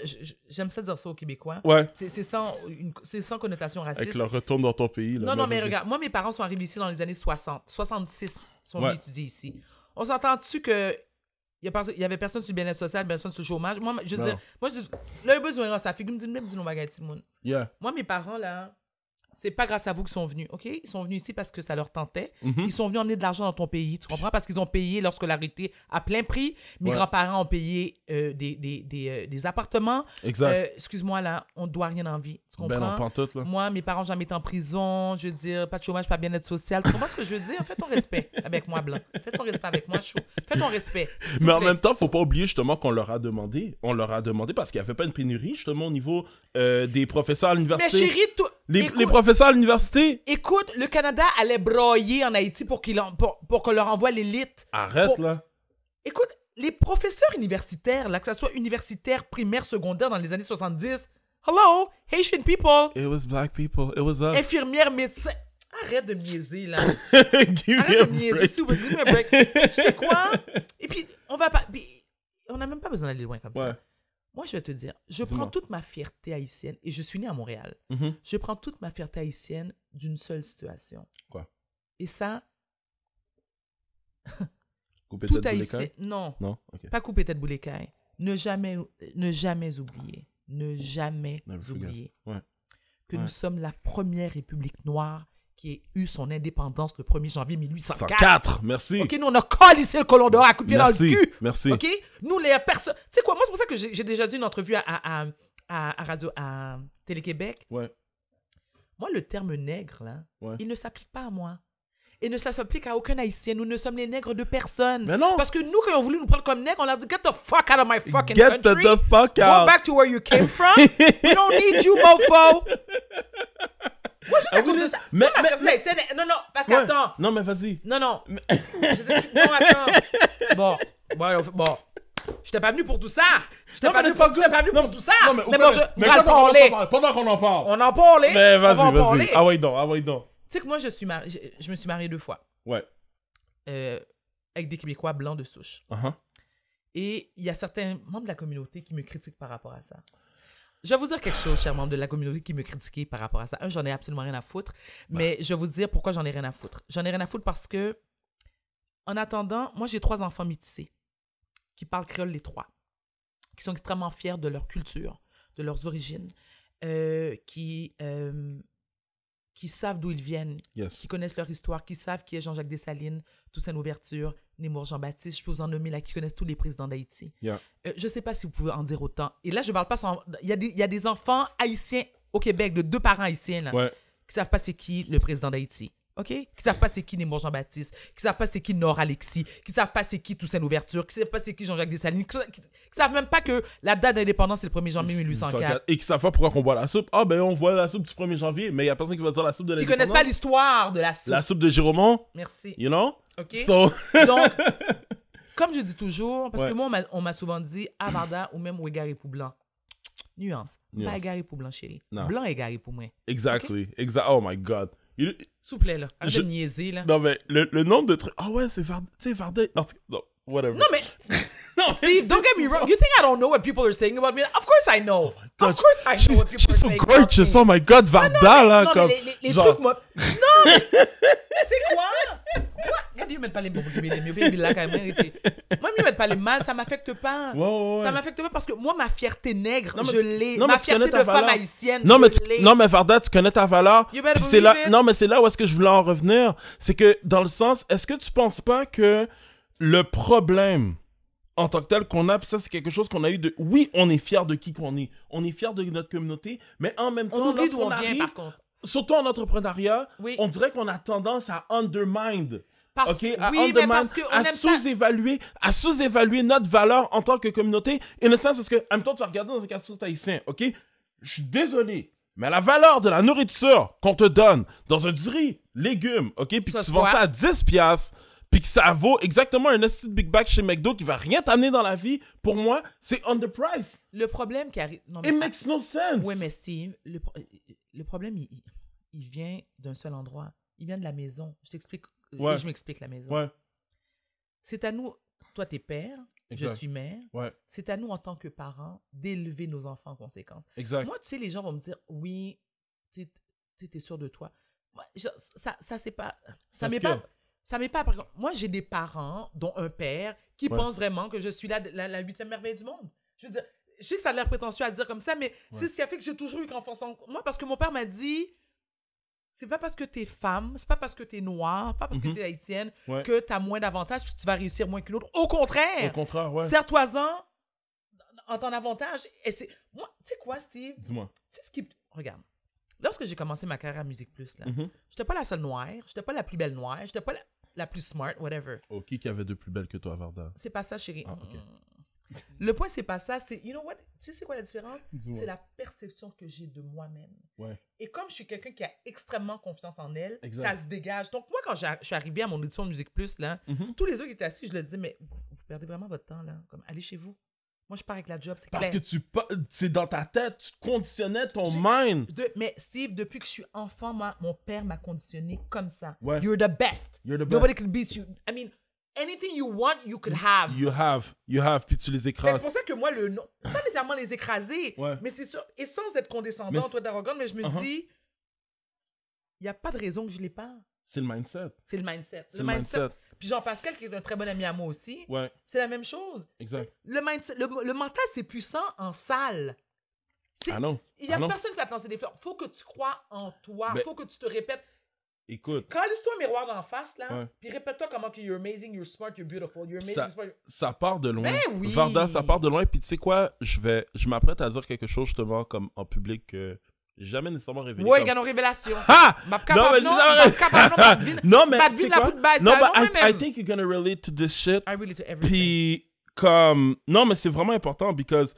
j'aime ça dire ça aux Québécois. Ouais. C'est sans, sans connotation raciste. Avec leur retour dans ton pays. Là, non, non, mais regarde, moi mes parents sont arrivés ici dans les années 60, 66, sont venus étudier ici. On s'entend-tu que il n'y avait personne sur le bien-être social, personne sur le chômage. Moi, je veux dire, moi, je, là, il a besoin ça. Fait que me dit, dis Moi, mes parents, là, c'est pas grâce à vous qu'ils sont venus, OK? Ils sont venus ici parce que ça leur tentait. Mhm. Ils sont venus emmener de l'argent dans ton pays, tu comprends? Parce qu'ils ont payé leur scolarité à plein prix. Mes grands-parents ont payé euh, des, des, des, euh, des, appartements. Exact. Euh, excuse-moi, là, on ne doit rien en vie, tu ben comprends? Ben, on tout, là. Moi, mes parents, jamais été en prison. Je veux dire, pas de chômage, pas de bien-être social. Tu comprends ce que je veux dire? Fais ton respect avec moi, Blanc. Fais ton respect avec moi, Chou. Fais ton respect. Mais en même temps, faut pas oublier justement qu'on leur a demandé. On leur a demandé parce qu'il n'y avait pas une pénurie justement au niveau des professeurs à l'université. Mais chérie, Les, à l'université? Écoute, le Canada allait broyer en Haïti pour, qu'il en, pour, pour qu'on leur envoie l'élite. Arrête, là. Écoute, les professeurs universitaires, là, que ce soit universitaire, primaire, secondaire dans les années 70, hello, Haitian people. It was black people. It was us. Infirmières, médecins. Arrête de miaiser, là. give Arrête de miaiser, break. tu sais quoi? Et puis, on va pas. On n'a même pas besoin d'aller loin comme ça. Moi, je vais te dire, je prends toute ma fierté haïtienne, et je suis née à Montréal, mm-hmm. je prends toute ma fierté haïtienne d'une seule situation. Quoi? Et ça... couper tête haïtien... Non, pas couper tête boulet Ne jamais, ne jamais oublier, ne oh. jamais oublier que nous sommes la première république noire qui a eu son indépendance le 1er janvier 1804. 104, merci. OK, nous, on a collissé le colon d'or à couper dans le cul. Merci, OK? Nous, les personnes... Tu sais quoi, moi, c'est pour ça que j'ai déjà dit une entrevue à, à, à, à Radio... à Télé-Québec. Ouais. Moi, le terme nègre, là, il ne s'applique pas à moi. Et ne s'applique à aucun haïtien. Nous ne sommes les nègres de personne. Mais non. Parce que nous, quand ils ont voulu nous prendre comme nègres, on leur a dit Get the fuck out of my fucking country. Get the fuck out. Go back to where you came from. We don't need you, mofo. Moi, je t'écoute ah de ça. Mais, non, mais, mais, non, parce qu'attends. Non, mais vas-y. Non, non. je attends. Bon, bon, bon. Je t'ai pas venu pour tout ça. Je t'ai pas, venu pour, tout ça. mais, mais bon, je, on en parler. Pendant qu'on en parle. On en parle. Mais vas-y, vas-y. Ah ouais, donc, ah ouais, donc. Tu sais que moi, je, suis je, me suis marié deux fois. Ouais. Euh, avec des Québécois blancs de souche. Uh-huh. Et il y a certains membres de la communauté qui me critiquent par rapport à ça. Je vais vous dire quelque chose, chers membres de la communauté qui me critiquait par rapport à ça. Un, j'en ai absolument rien à foutre, mais je vais vous dire pourquoi j'en ai rien à foutre. J'en ai rien à foutre parce que, en attendant, moi, j'ai trois enfants métissés qui parlent créole les trois, qui sont extrêmement fiers de leur culture, de leurs origines, euh, qui euh, qui savent d'où ils viennent, qui connaissent leur histoire, qui savent qui est Jean-Jacques Dessalines, Toussaint Ouverture, Némour Jean-Baptiste, je peux vous en nommer là, qui connaissent tous les présidents d'Haïti. Euh, je ne sais pas si vous pouvez en dire autant. Et là, je ne parle pas sans... Il y, a des, enfants haïtiens au Québec, de deux parents haïtiens, qui savent pas c'est qui le président d'Haïti. OK? Qui savent pas c'est qui Némor Jean-Baptiste, qui savent pas c'est qui Nord Alexis, qui savent pas c'est qui Toussaint Louverture, qui savent pas c'est qui Jean-Jacques Dessalines, qui, savent même pas que la date d'indépendance c'est le 1er janvier 1804. Et qui savent pas pourquoi on boit la soupe. Ah ben on voit la soupe du 1er janvier, mais il y a personne qui va dire la soupe de l'indépendance. Qui connaissent pas l'histoire de la soupe. La soupe de Jérôme Merci. You know? OK. Donc, comme je dis toujours, parce que moi on m'a souvent dit Avarda ou même Ouégaré pour Blanc. Nuance. Pas égaré pour Blanc, chérie. Blanc égaré pour moi. Exactly. Oh my God. Il... S'il là. Arrête je... de là. Non, mais le, le nombre de trucs. Ah ouais, c'est Varda. Tu sais, non, whatever. Non, mais no, Steve, don't get me wrong. You think I don't know what people are saying about me? Of course I know. Oh of course I know what people she's so saying. gorgeous. Oh my god, Varda là, non, comme. Les, les, les trucs, moi. Non! C'est quoi? What? Regarde, ils ne mettent pas les mots. l'a quand même Moi, ils ne pas les mal, ça ne m'affecte pas. Ouais, ouais, ouais. Ça ne m'affecte pas parce que moi, ma fierté nègre, non, je l'ai. Ma fierté de femme haïtienne, non, je mais tu... Non, mais Varda, tu connais ta valeur. C'est là... Non, mais c'est là où est-ce que je voulais en revenir. C'est que, dans le sens, est-ce que tu ne penses pas que le problème en tant que tel qu'on a, ça c'est quelque chose qu'on a eu de. Oui, on est fier de qui qu'on est, on est fier de notre communauté, mais en même temps, on, arrive, par contre. Surtout en entrepreneuriat, on dirait qu'on a tendance à undermine. Parce, à que à sous-évaluer, à sous-évaluer notre valeur en tant que communauté. Et le sens, parce que, en même temps, tu vas regarder dans un cas haïtien, ok? Je suis désolé, mais la valeur de la nourriture qu'on te donne dans un riz, légumes, ok? Puis tu vends ça à 10 piastres puis que ça vaut exactement un assiette Big Bag chez McDo qui va rien t'amener dans la vie, pour moi, c'est price. Le problème qui arrive. It makes no sense. Oui, mais Steve, le, problème, il, vient d'un seul endroit. Il vient de la maison. Je t'explique. Euh, je m'explique la maison. C'est à nous, toi, t'es père, je suis mère. Ouais. C'est à nous, en tant que parents, d'élever nos enfants en conséquence. Moi, tu sais, les gens vont me dire, oui, tu es sûr de toi. ça, ça c'est pas. Ça m'est pas ça m'est pas. moi, j'ai des parents, dont un père, qui pense pensent vraiment que je suis la huitième merveille du monde. Je je sais que ça a l'air prétentieux à dire comme ça, mais c'est ce qui a fait que j'ai toujours eu confiance en moi parce que mon père m'a dit c'est pas parce que t'es femme, c'est pas parce que t'es noire, pas parce que tu mhm. que t'es haïtienne que que t'as moins d'avantages, que tu vas réussir moins qu'une autre. Au contraire! Au contraire, ouais. Serre-toi-en en ton avantage. Et c'est. Moi, tu sais quoi, Steve? Dis-moi. Tu sais ce qui. Regarde lorsque j'ai commencé ma carrière à Musique Plus, là, mhm. j'étais pas la seule noire, j'étais pas la plus belle noire, j'étais pas la, plus smart, whatever. Oh, qui avait de plus belle que toi, Varda? C'est pas ça, chérie. Ah, mm. Le point, c'est pas ça, c'est, you know what, tu sais c'est quoi la différence? C'est la perception que j'ai de moi-même. Ouais. Et comme je suis quelqu'un qui a extrêmement confiance en elle, ça se dégage. Donc moi, quand je suis arrivée à mon audition de Musique Plus, là, mhm. tous les autres qui étaient assis, je leur disais, mais vous, vous perdez vraiment votre temps, là, comme allez chez vous. Moi, je pars avec la job, c'est Parce que tu c'est dans ta tête, tu conditionnais ton mind. mais Steve, depuis que je suis enfant, moi, mon père m'a conditionné comme ça. You're the best. Nobody can beat you. I mean, anything you want, you could have. You have. You have, puis tu les écrases. C'est pour ça que moi, le nom, sans nécessairement les écraser, mais c'est sûr, et sans être condescendant, toi d'arrogant, mais je me uh-huh. dis, il n'y a pas de raison que je ne l'ai pas C'est le mindset. C'est le mindset. C'est le mindset. Puis Jean-Pascal, qui est un très bon ami à moi aussi, c'est la même chose. Exact. Le, le, mental, c'est puissant en salle. Ah non. Il n'y a ah personne qui a pensé des fleurs. faut que tu crois en toi. Il ben faut que tu te répètes. Écoute. Calise-toi miroir d'en face, là. Puis répète-toi comment que you're amazing, you're smart, you're beautiful, you're amazing, ça, Ça part de loin. Ben oui. Varda, ça part de loin. Puis tu sais quoi, je m'apprête à dire quelque chose justement comme en public euh, jamais nécessairement révélé. Ouais, il y a une révélation. Ah! Non, mais juste Non, mais. Tu sais quoi? Non, mais I, I think you're gonna relate to this shit. I relate to everything. Puis, comme. Non, mais c'est vraiment important because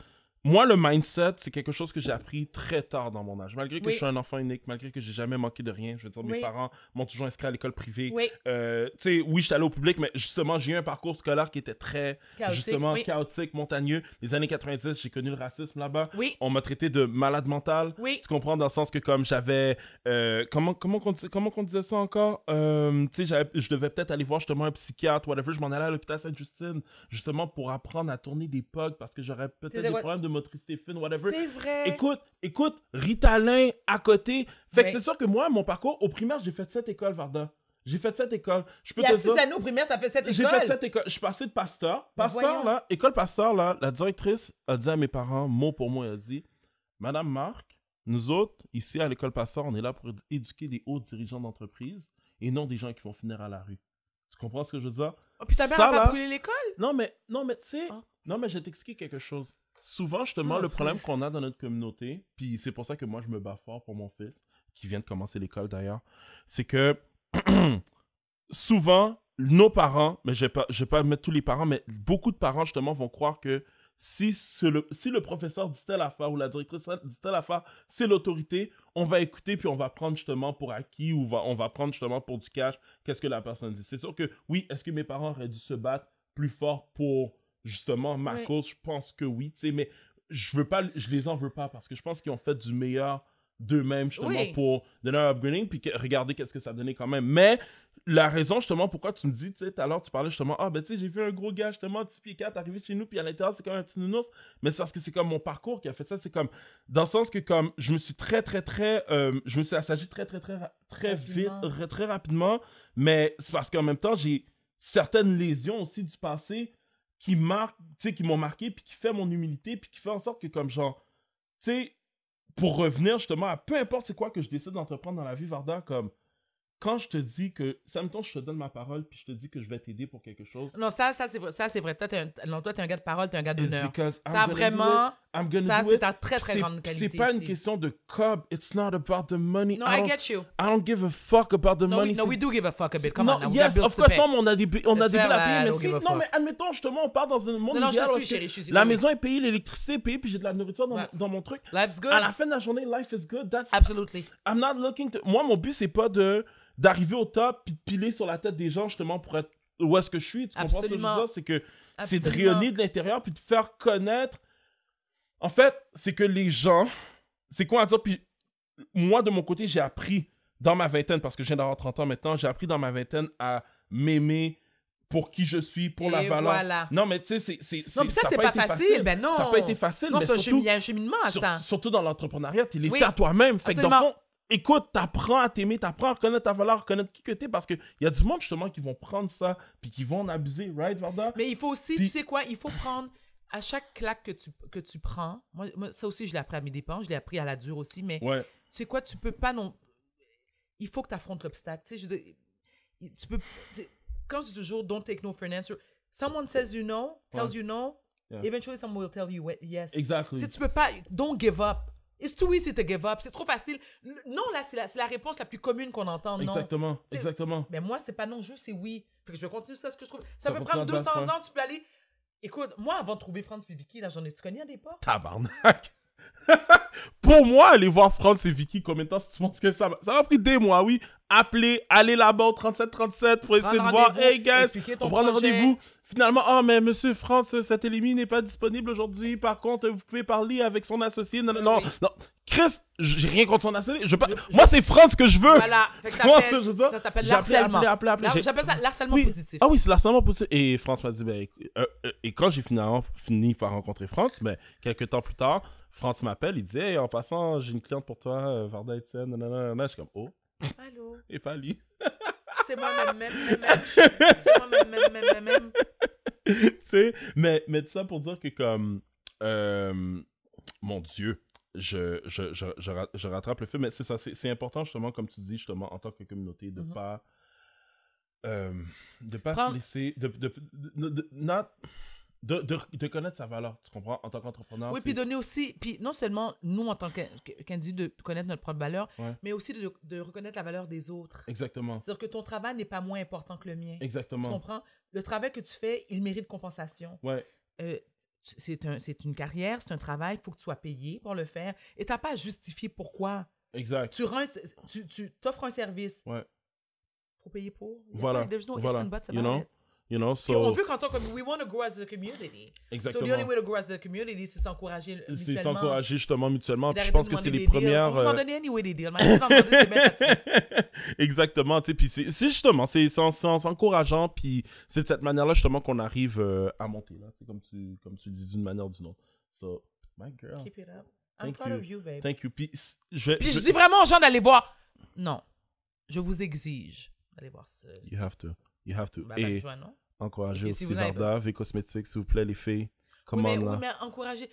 moi, le mindset, c'est quelque chose que j'ai appris très tard dans mon âge. Malgré que je suis un enfant unique, malgré que j'ai jamais manqué de rien, je veux dire, mes parents m'ont toujours inscrit à l'école privée. Oui. Euh, tu sais, oui, je suis allé au public, mais justement, j'ai eu un parcours scolaire qui était très, chaotique, justement, chaotique, montagneux. Les années 90, j'ai connu le racisme là-bas. On m'a traité de malade mental. Tu comprends, dans le sens que comme j'avais... Euh, comment, comment, comment disait ça encore? Euh, tu sais, je devais peut-être aller voir justement un psychiatre, whatever. Je m'en allais à l'hôpital Sainte-Justine, justement, pour apprendre à tourner des pogs parce que j'aurais peut-être des problèmes de motricité whatever. C'est vrai. Écoute, écoute, Ritalin à côté. Fait que c'est sûr que moi, mon parcours, au primaire, j'ai fait cette école, Varda. J'ai fait cette école. Je peux Il y a six années au primaire, t'as fait cette école. J'ai fait cette école. Je suis passé de pasteur. Ben pasteur, là, école pasteur, là, la directrice a dit à mes parents, mot pour mot, elle a dit Madame Marc, nous autres, ici à l'école pasteur, on est là pour éduquer des hauts dirigeants d'entreprise et non des gens qui vont finir à la rue. Tu comprends ce que je veux dire? Oh, puis pas brûlé l'école? Non, mais, non, mais tu sais, ah. non, mais je vais quelque chose souvent, justement, ah, le problème qu'on a dans notre communauté, puis c'est pour ça que moi, je me bats fort pour mon fils, qui vient de commencer l'école d'ailleurs, c'est que souvent, nos parents, mais je ne vais, pas, je pas mettre tous les parents, mais beaucoup de parents, justement, vont croire que si, le, si le professeur dit telle affaire ou la directrice dit telle affaire, c'est l'autorité, on va écouter puis on va prendre justement pour acquis ou va, on va prendre justement pour du cash qu'est-ce que la personne dit. C'est sûr que oui, est-ce que mes parents auraient dû se battre plus fort pour justement Marcos je pense que oui mais je veux pas je les en veux pas parce que je pense qu'ils ont fait du meilleur d'eux-mêmes justement pour donner un upgrading puis que, regarder qu'est-ce que ça donnait quand même mais la raison justement pourquoi tu me dis tu sais tout tu parlais justement ah ben tu sais j'ai vu un gros gars justement type 4 arriver chez nous puis à l'intérieur c'est comme un petit nounours mais c'est parce que c'est comme mon parcours qui a fait ça c'est comme dans le sens que comme je me suis très très très euh, je me suis assagi très très très très vite très, très rapidement mais c'est parce qu'en même temps j'ai certaines lésions aussi du passé qui qui m'ont marqué, puis qui fait mon humilité, puis qui fait en sorte que, comme genre, tu sais, pour revenir justement à peu importe c'est quoi que je décide d'entreprendre dans la vie, Varda, comme quand je te dis que, ça me je te donne ma parole, puis je te dis que je vais t'aider pour quelque chose. Non, ça, ça c'est vrai. Ça, c'est vrai. Toi, t'es un, non, toi, un gars de parole, t'es un gars d'honneur. Ça, vraiment, ça, c'est ta très, très grande qualité. C'est pas une question de cob. It's not about the money. No, I, I get you. I don't give a fuck about the no, money. no, we do give a fuck a bit. Come non, on. Yes, of course. Non, mais on a des, on a des billes à Mais si, non, mais admettons, justement, on part dans un monde idéal idéal. la maison est payée, l'électricité est payée, puis j'ai de la nourriture dans, mon truc. Life's good. À la fin de la journée, life is good. That's. Absolutely. I'm not looking to. Moi, mon but, c'est pas de d'arriver au top puis de piler sur la tête des gens justement pour être où est-ce que je suis. Tu comprends ce que je veux dire? C'est que c'est de rayonner de l'intérieur puis de faire connaître. En fait, c'est que les gens. C'est quoi à dire? Puis moi, de mon côté, j'ai appris dans ma vingtaine, parce que je viens d'avoir 30 ans maintenant, j'ai appris dans ma vingtaine à m'aimer pour qui je suis, pour la valeur. Voilà. Non, mais tu sais, c'est. Non, mais ça, c'est pas, été facile. Ben non. Ça n'a pas été facile. surtout, il y a un cheminement à ça. Surtout dans l'entrepreneuriat, tu es laissé à toi-même. Fait Absolument. fond, écoute, t'apprends à t'aimer, t'apprends à reconnaître ta valeur, à reconnaître qui que t'es, parce qu'il y a du monde justement qui vont prendre ça, puis qui vont en abuser, right, Varda? Mais il faut aussi, tu sais quoi, il faut prendre à chaque claque que tu, que tu prends, moi, ça aussi, je l'ai appris à mes dépens, je l'ai appris à la dure aussi, mais tu sais quoi, tu peux pas non. Il faut que tu l'obstacle, tu sais, tu peux. quand c'est toujours, don't take no for answer, someone says you know, tells you no, eventually someone will tell you yes. Exactly. Tu tu peux pas, don't give up. It's too easy to give up. C'est trop facile. Non, là, c'est la, réponse la plus commune qu'on entend. Exactement. Exactement. Mais moi, c'est pas non, je c'est oui. Fait que je vais ça, ce que je trouve. Ça, ça peut prendre 200 ans, tu peux aller. Écoute, moi, avant de trouver Franz là, j'en ai-tu connu à des pas? Tabarnak! Pour moi, aller voir France et Vicky, combien de temps tu penses que ça m'a... Ça m'a pris des mois, oui. Appeler, aller là-bas au 3737 pour essayer de voir, hey guys, on prend rendez-vous. Finalement, ah, mais monsieur France, cet élimi n'est pas disponible aujourd'hui. Par contre, vous pouvez parler avec son associé. Non, non, ah non. Chris, j'ai rien contre son nationalité. Je, Moi, c'est France que je veux. Voilà. ça s'appelle l'harcèlement. J'appelle ça l'harcèlement positif. Ah oui, c'est l'harcèlement positif. Et France m'a dit, ben, euh, euh, et quand j'ai finalement fini par rencontrer France, ben, quelques temps plus tard, France m'appelle, il dit, en passant, j'ai une cliente pour toi, euh, Varda Etienne, nanana. Je suis comme, oh. Allô. Et pas lui. c'est moi-même, même, même, même. C'est moi-même, même, même, même. tu sais, mais, mais tout ça pour dire que, comme, euh, mon Dieu je, je, je, je, rattrape le film. Mais c'est ça, c'est important, justement, comme tu dis, justement, en tant que communauté, de ne mhm. pas. Euh, de se laisser. De, de, de connaître sa valeur, tu comprends, en tant qu'entrepreneur. Oui, puis donner aussi, puis non seulement nous en tant qu'individus de connaître notre propre valeur, mais aussi de, de, reconnaître la valeur des autres. Exactement. C'est-à-dire que ton travail n'est pas moins important que le mien. Exactement. Tu comprends? Le travail que tu fais, il mérite compensation. Ouais. Euh, c'est une carrière, c'est un travail, il faut que tu sois payé pour le faire. Et t'as pas à justifier pourquoi. Exact. Tu offres tu, t'offres un service. Ouais. Faut payer pour. Voilà. You know, so... Puis on veut qu'en tant que... We want to grow as a community. Exactement. So the only way to grow as a community, c'est s'encourager mutuellement. C'est s'encourager justement mutuellement. Puis je pense que c'est les premières... On s'en euh, donner anyway des deals. Exactement, tu sais. Puis c'est justement, c'est en s'encourageant. Puis c'est de cette manière-là justement qu'on arrive euh, à monter. là. C'est comme tu, comme tu dis d'une manière ou d'une autre. So, my girl. Keep it up. I'm Thank proud you. of you, babe. Thank you. Puis je, Puis je... je dis vraiment aux gens d'aller voir... Non. Je vous exige d'aller voir ça. You have to. You have to. Bah, et hein, encourager aussi si Varda, pas... V Cosmetics, s'il vous plaît, les filles. Comment oui, mais, on oui, mais encourager.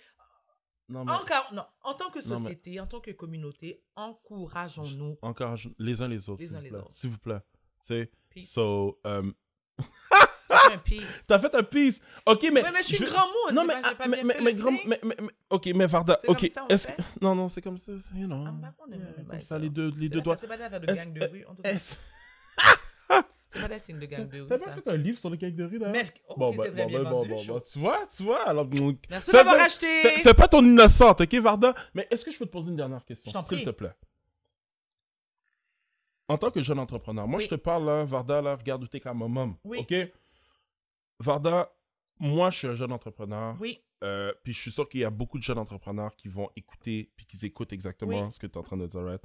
Non, mais... Encar... non, en tant que société, non, mais... en tant que communauté, encourageons-nous. Encourageons les uns les autres, s'il vous, plaît. S'il Tu sais, so... Um... T'as fait un peace. Ok, mais. Ouais, mais je suis je... grand mot. Non, mais, ah, pas, ah, mais, mais, mais, grand, mais, Ok, mais Varda. ok. est-ce que... Non, non, c'est comme ça. You know. Ah, bah, on est yeah, comme ça, ça, les deux, les deux doigts. C'est pas d'affaire de gang de rue. C'est pas de T'as pas fait un livre sur le gag de rue, bon, ben, bon, bien ben, bon, ben, Tu vois, tu vois, Merci d'avoir acheté! Fais pas ton innocente, ok, Varda? Mais est-ce que je peux te poser une dernière question, s'il te plaît? En tant que jeune entrepreneur, moi, je te parle, là, Varda, là, regarde où t'es comme un oui. ok? Varda, moi, je suis un jeune entrepreneur. Oui. Euh, puis je suis sûr qu'il y a beaucoup de jeunes entrepreneurs qui vont écouter, puis qu'ils écoutent exactement ce que tu es en train de dire, right?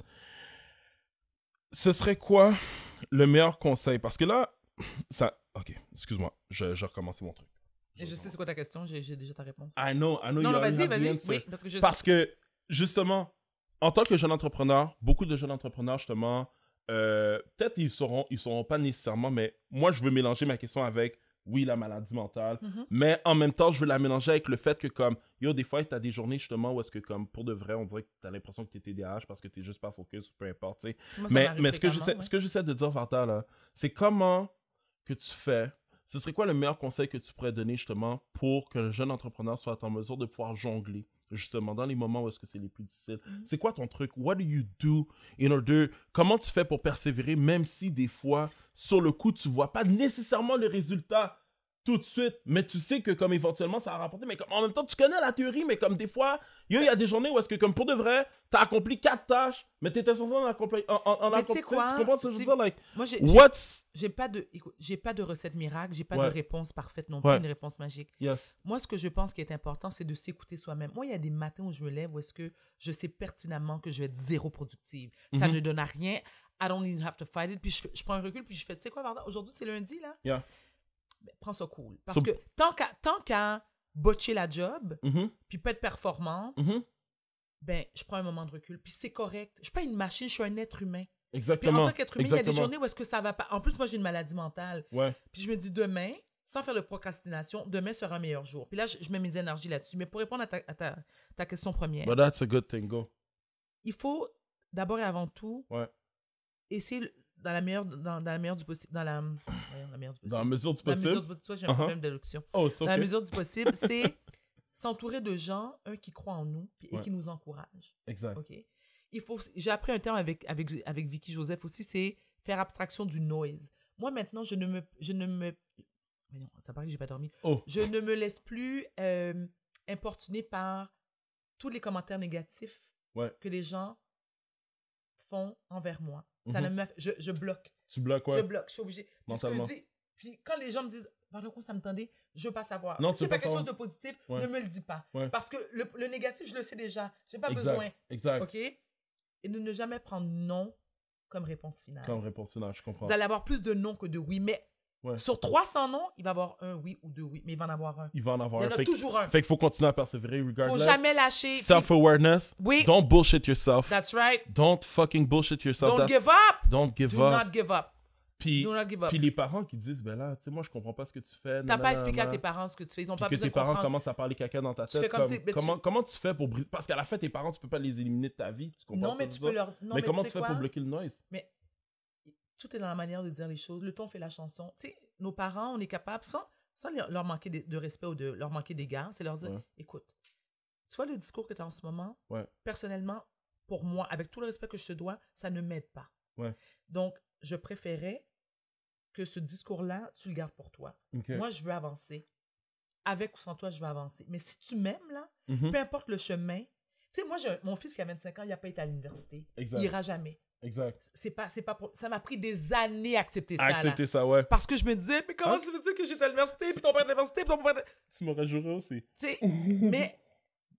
ce serait quoi le meilleur conseil? Parce que là, ça. Ok, excuse-moi, je, je recommence mon truc. Je, je sais c'est quoi ta question, j'ai déjà ta réponse. I know, I Non, non vas-y, vas-y. parce, que justement, en tant que jeune entrepreneur, beaucoup de jeunes entrepreneurs justement, euh, peut-être ils seront, ils seront pas nécessairement, mais moi je veux mélanger ma question avec oui, la maladie mentale, mhm. mais en même temps, je veux la mélanger avec le fait que, comme, yo, des fois, t'as des journées justement où est-ce que, comme, pour de vrai, on dirait que t'as l'impression que t'es TDAH parce que t'es juste pas focus, peu importe, tu sais. Mais, mais ce, que j'essaie, ce que j'essaie de dire, Varda, là, c'est comment que tu fais, ce serait quoi le meilleur conseil que tu pourrais donner justement pour que le jeune entrepreneur soit en mesure de pouvoir jongler justement, dans les moments où est-ce que c'est les plus difficiles. Mm-hmm. C'est quoi ton truc? What do you do in order? Comment tu fais pour persévérer, même si des fois, sur le coup, tu vois pas nécessairement le résultat, tout de suite. Mais tu sais que comme éventuellement ça va rapporter. Mais en même temps, tu connais la théorie, mais comme des fois, il y a des journées où est-ce que comme pour de vrai, t'as accompli quatre tâches, mais t'étais censé en accomplir. En, en, en quoi? Tu comprends ce que je veux dire? Like, Moi, j'ai, pas de, j'ai pas de recette miracle, j'ai pas de réponse parfaite non plus, une réponse magique. Moi, ce que je pense qui est important, c'est de s'écouter soi-même. Moi, il y a des matins où je me lève où est-ce que je sais pertinemment que je vais être zéro productive. Ça mhm. ne donne à rien. I don't even have to fight it. Puis je, prends un recul, puis je fais, tu sais quoi, aujourd'hui, c'est lundi, là? Yeah. Ben, prends ça cool. Parce que tant qu'à, tant qu'à botcher la job, mm-hmm. puis pas être performante, mm-hmm. ben, je prends un moment de recul. Puis c'est correct. Je suis pas une machine, je suis un être humain. Exactement. Puis en tant qu'être humain, il y a des journées où est-ce que ça va pas. En plus, moi, j'ai une maladie mentale. Ouais. Puis je me dis demain, sans faire de procrastination, demain sera un meilleur jour. Puis là, je, mets mes énergies là-dessus. Mais pour répondre à ta, ta, ta question première. Il faut d'abord et avant tout ouais. essayer dans la meilleure dans, la meilleure du possible dans la la meilleure du possible la oh, mesure du possible, dans la mesure du possible c'est s'entourer de gens un qui croient en nous et qui nous encourage exact ok il faut j'ai appris un terme avec avec avec Vicky Joseph aussi c'est faire abstraction du noise moi maintenant je ne me je ne me mais non ça paraît que j'ai pas dormi oh. je ne me laisse plus euh, importuner par tous les commentaires négatifs que les gens font envers moi. Ça mhm. ne me... je, je, bloque. Tu bloques quoi? Je bloque, je suis obligée. Puis je dis, puis quand les gens me disent, par le coup, ça me tendait, je veux pas savoir. Non, si c'est pas, quelque chose de positif, ne me le dis pas. Parce que le, négatif, je le sais déjà. J'ai pas besoin. Exact. OK? Et de ne jamais prendre non comme réponse finale. Comme réponse finale, je comprends. Vous allez avoir plus de non que de oui, mais sur 300 noms, il va y avoir un oui ou deux oui, mais il va en avoir un. Il va en avoir un. il y en a toujours un. Fait qu'il faut continuer à persévérer, regardless. Faut jamais lâcher. Self-awareness. Oui. Don't bullshit yourself. That's right. Don't fucking bullshit yourself. Don't give up. Don't give Do up. Do not give up. Puis, les parents qui disent, ben là, tu sais, moi, je comprends pas ce que tu fais. T'as pas expliqué à tes parents ce que tu fais. Ils ont puis pas que tes parents commencent à parler caca dans ta tête. Tu fais comme si, comment, tu... fais pour Parce qu'à la fin, tes parents, tu peux pas les éliminer de ta vie. Non, mais tu peux leur. mais, comment tu, fais pour bloquer le noise? Mais tout est dans la manière de dire les choses. Le ton fait la chanson. Tu sais, nos parents, on est capable, sans, leur manquer de, respect ou de leur manquer d'égard, c'est leur dire écoute, tu vois le discours que tu as en ce moment, personnellement, pour moi, avec tout le respect que je te dois, ça ne m'aide pas. Donc, je préférais que ce discours-là, tu le gardes pour toi. Moi, je veux avancer. Avec ou sans toi, je veux avancer. Mais si tu m'aimes, là, mm-hmm. peu importe le chemin, tu sais, moi, mon fils qui a 25 ans, il n'a pas été à l'université. Il ira jamais. Exact. C'est pas, c'est pas Ça m'a pris des années à accepter ça. accepter ça, ouais. Parce que je me disais, mais comment tu hein? veux dire que j'ai cette à puis ton père à l'université, puis ton père. Tu m'aurais juré aussi. Tu sais, mais,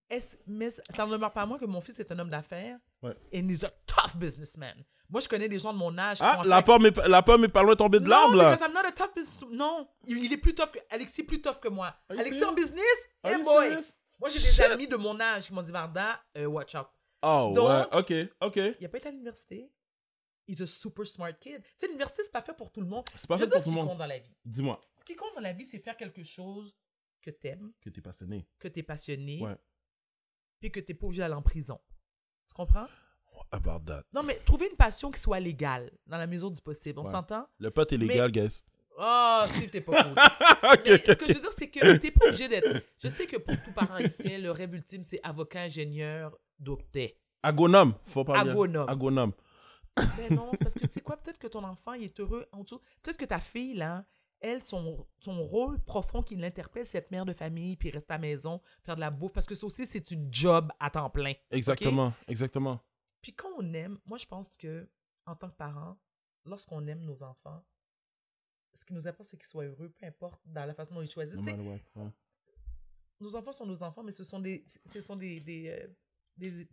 est mais ça ne me demeure pas à moi que mon fils est un homme d'affaires. Ouais. And est un tough businessman. Moi, je connais des gens de mon âge. ah, la, pomme est, pas loin de tomber de l'arbre, là. Non, il, est plus tough que. Alexis plus tough que moi. Alexis en business? boy! Moi, j'ai des amis de mon âge qui m'ont dit, Varda, euh, watch out Oh, ouais, ok, ok. Il a pas été à l'université. He's a super smart kid. Tu sais, l'université, c'est pas fait pour tout le monde. C'est pas fait pour tout le monde. Ce qui compte dans la vie. Dis-moi. Ce qui compte dans la vie, c'est faire quelque chose que t'aimes. Que t'es passionné. Que t'es passionné. Ouais. Puis que t'es pas obligé d'aller en prison. Tu comprends? About that. Non, mais trouver une passion qui soit légale, dans la mesure du possible. On s'entend? Le pote est légal, guys. Oh, Steve, t'es pas cool. Ok, ce que je veux dire, c'est que t'es pas obligé d'être. Je sais que pour tout parent ici, le rêve ultime, c'est avocat, ingénieur, docteur. Agonome, faut pas Bien. non, parce que tu sais quoi, peut-être que ton enfant il est heureux en dessous. Peut-être que ta fille, là, elle, son, son rôle profond qui l'interpelle, c'est être mère de famille, puis rester à la maison, faire de la bouffe, parce que ça aussi, c'est une job à temps plein. Exactement, exactement. Puis quand on aime, moi, je pense que, en tant que parent, lorsqu'on aime nos enfants, ce qui nous importe, c'est qu'ils soient heureux, peu importe dans la façon dont ils choisissent. Nos enfants sont nos enfants, mais ce sont des, ce sont des, euh,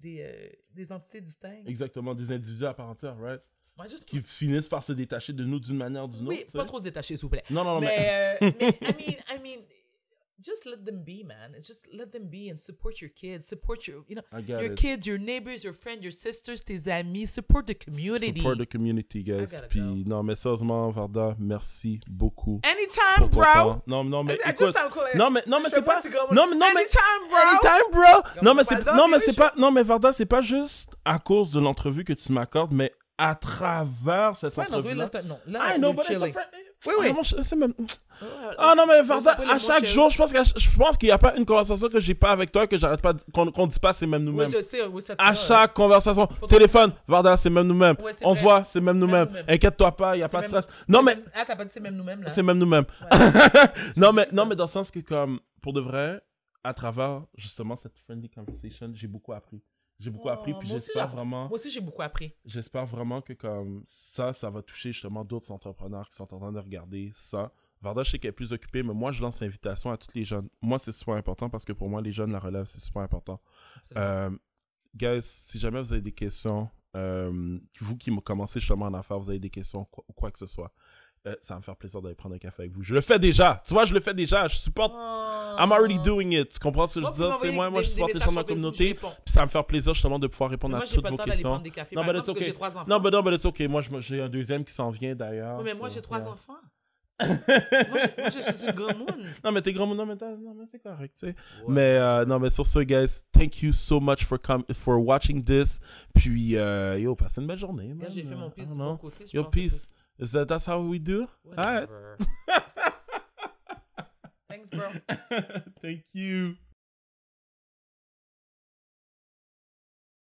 euh, des, entités distinctes. Exactement, des individus à part entière, right? Qui finissent par se détacher de nous d'une manière ou d'une autre. Oui, pas trop se détacher, s'il vous plaît. Non, non, non, mais. Mais, euh, mais I mean, I mean just let them be, man. just let them be and support your kids. Support your, you know, your kids, your neighbors, your friends, your sisters, tes amis. Support the community. Support the community, guys. Puis non, mais sérieusement, Varda, merci beaucoup. Anytime, bro. Non, non, mais écoute, non, mais non, mais c'est pas. Non, mais non, mais anytime, bro. Anytime, bro. Non, mais c'est non, mais c'est pas. Non, mais Varda, c'est pas juste à cause de l'entrevue que tu m'accordes, mais à travers cette conversation. non, Oui, Ah, même... non, mais Varda, à chaque jour, je pense qu'il n'y a pas une conversation que j'ai pas avec toi que j'arrête pas qu'on ne dit pas c'est même nous-mêmes. Oui, je sais, À chaque hein. conversation, téléphone, Varda, c'est même nous-mêmes. On se voit, c'est même nous-mêmes. Nous mêmes inquiète toi pas, il n'y a pas de stress. Non, mais. Ah, pas dit c'est même nous-mêmes, là. C'est même nous-mêmes. non, mais, non, mais dans le sens que, comme, pour de vrai, à travers justement cette friendly conversation, j'ai beaucoup appris j'ai beaucoup appris, oh, puis j'espère vraiment... Moi aussi, j'ai beaucoup appris. J'espère vraiment que comme ça, ça va toucher justement d'autres entrepreneurs qui sont en train de regarder ça. Varda, je sais qu'elle est plus occupée, mais moi, je lance l'invitation à toutes les jeunes. Moi, c'est super important parce que pour moi, les jeunes, la relève, c'est super important. Euh, guys, si jamais vous avez des questions, euh, vous qui commencez justement en affaire vous avez des questions ou quoi que ce soit, euh, ça va me faire plaisir d'aller prendre un café avec vous. Je le fais déjà. Tu vois, je le fais déjà. Je supporte. Ah. I'm already doing it. Tu comprends ce que je dis Moi, moi, je supporte les gens de ma communauté. ça va me faire plaisir justement de pouvoir répondre à toutes vos questions. Non, ben, mais c'est ok. Non, mais ben, non, mais ben, ok. Moi, j'ai un deuxième qui s'en vient d'ailleurs. mais moi, j'ai trois euh, enfants. moi, je, je, suis grand monde. Non, mais t'es grand monde. Non, mais, c'est correct, Mais, euh, non, mais sur ce, guys, thank you so much for, for watching this. Puis, yo, passez une belle journée. J'ai fait mon peace côté. yo, peace. Is that that's how we do? Whatever. All right. Thanks, bro. Thank you.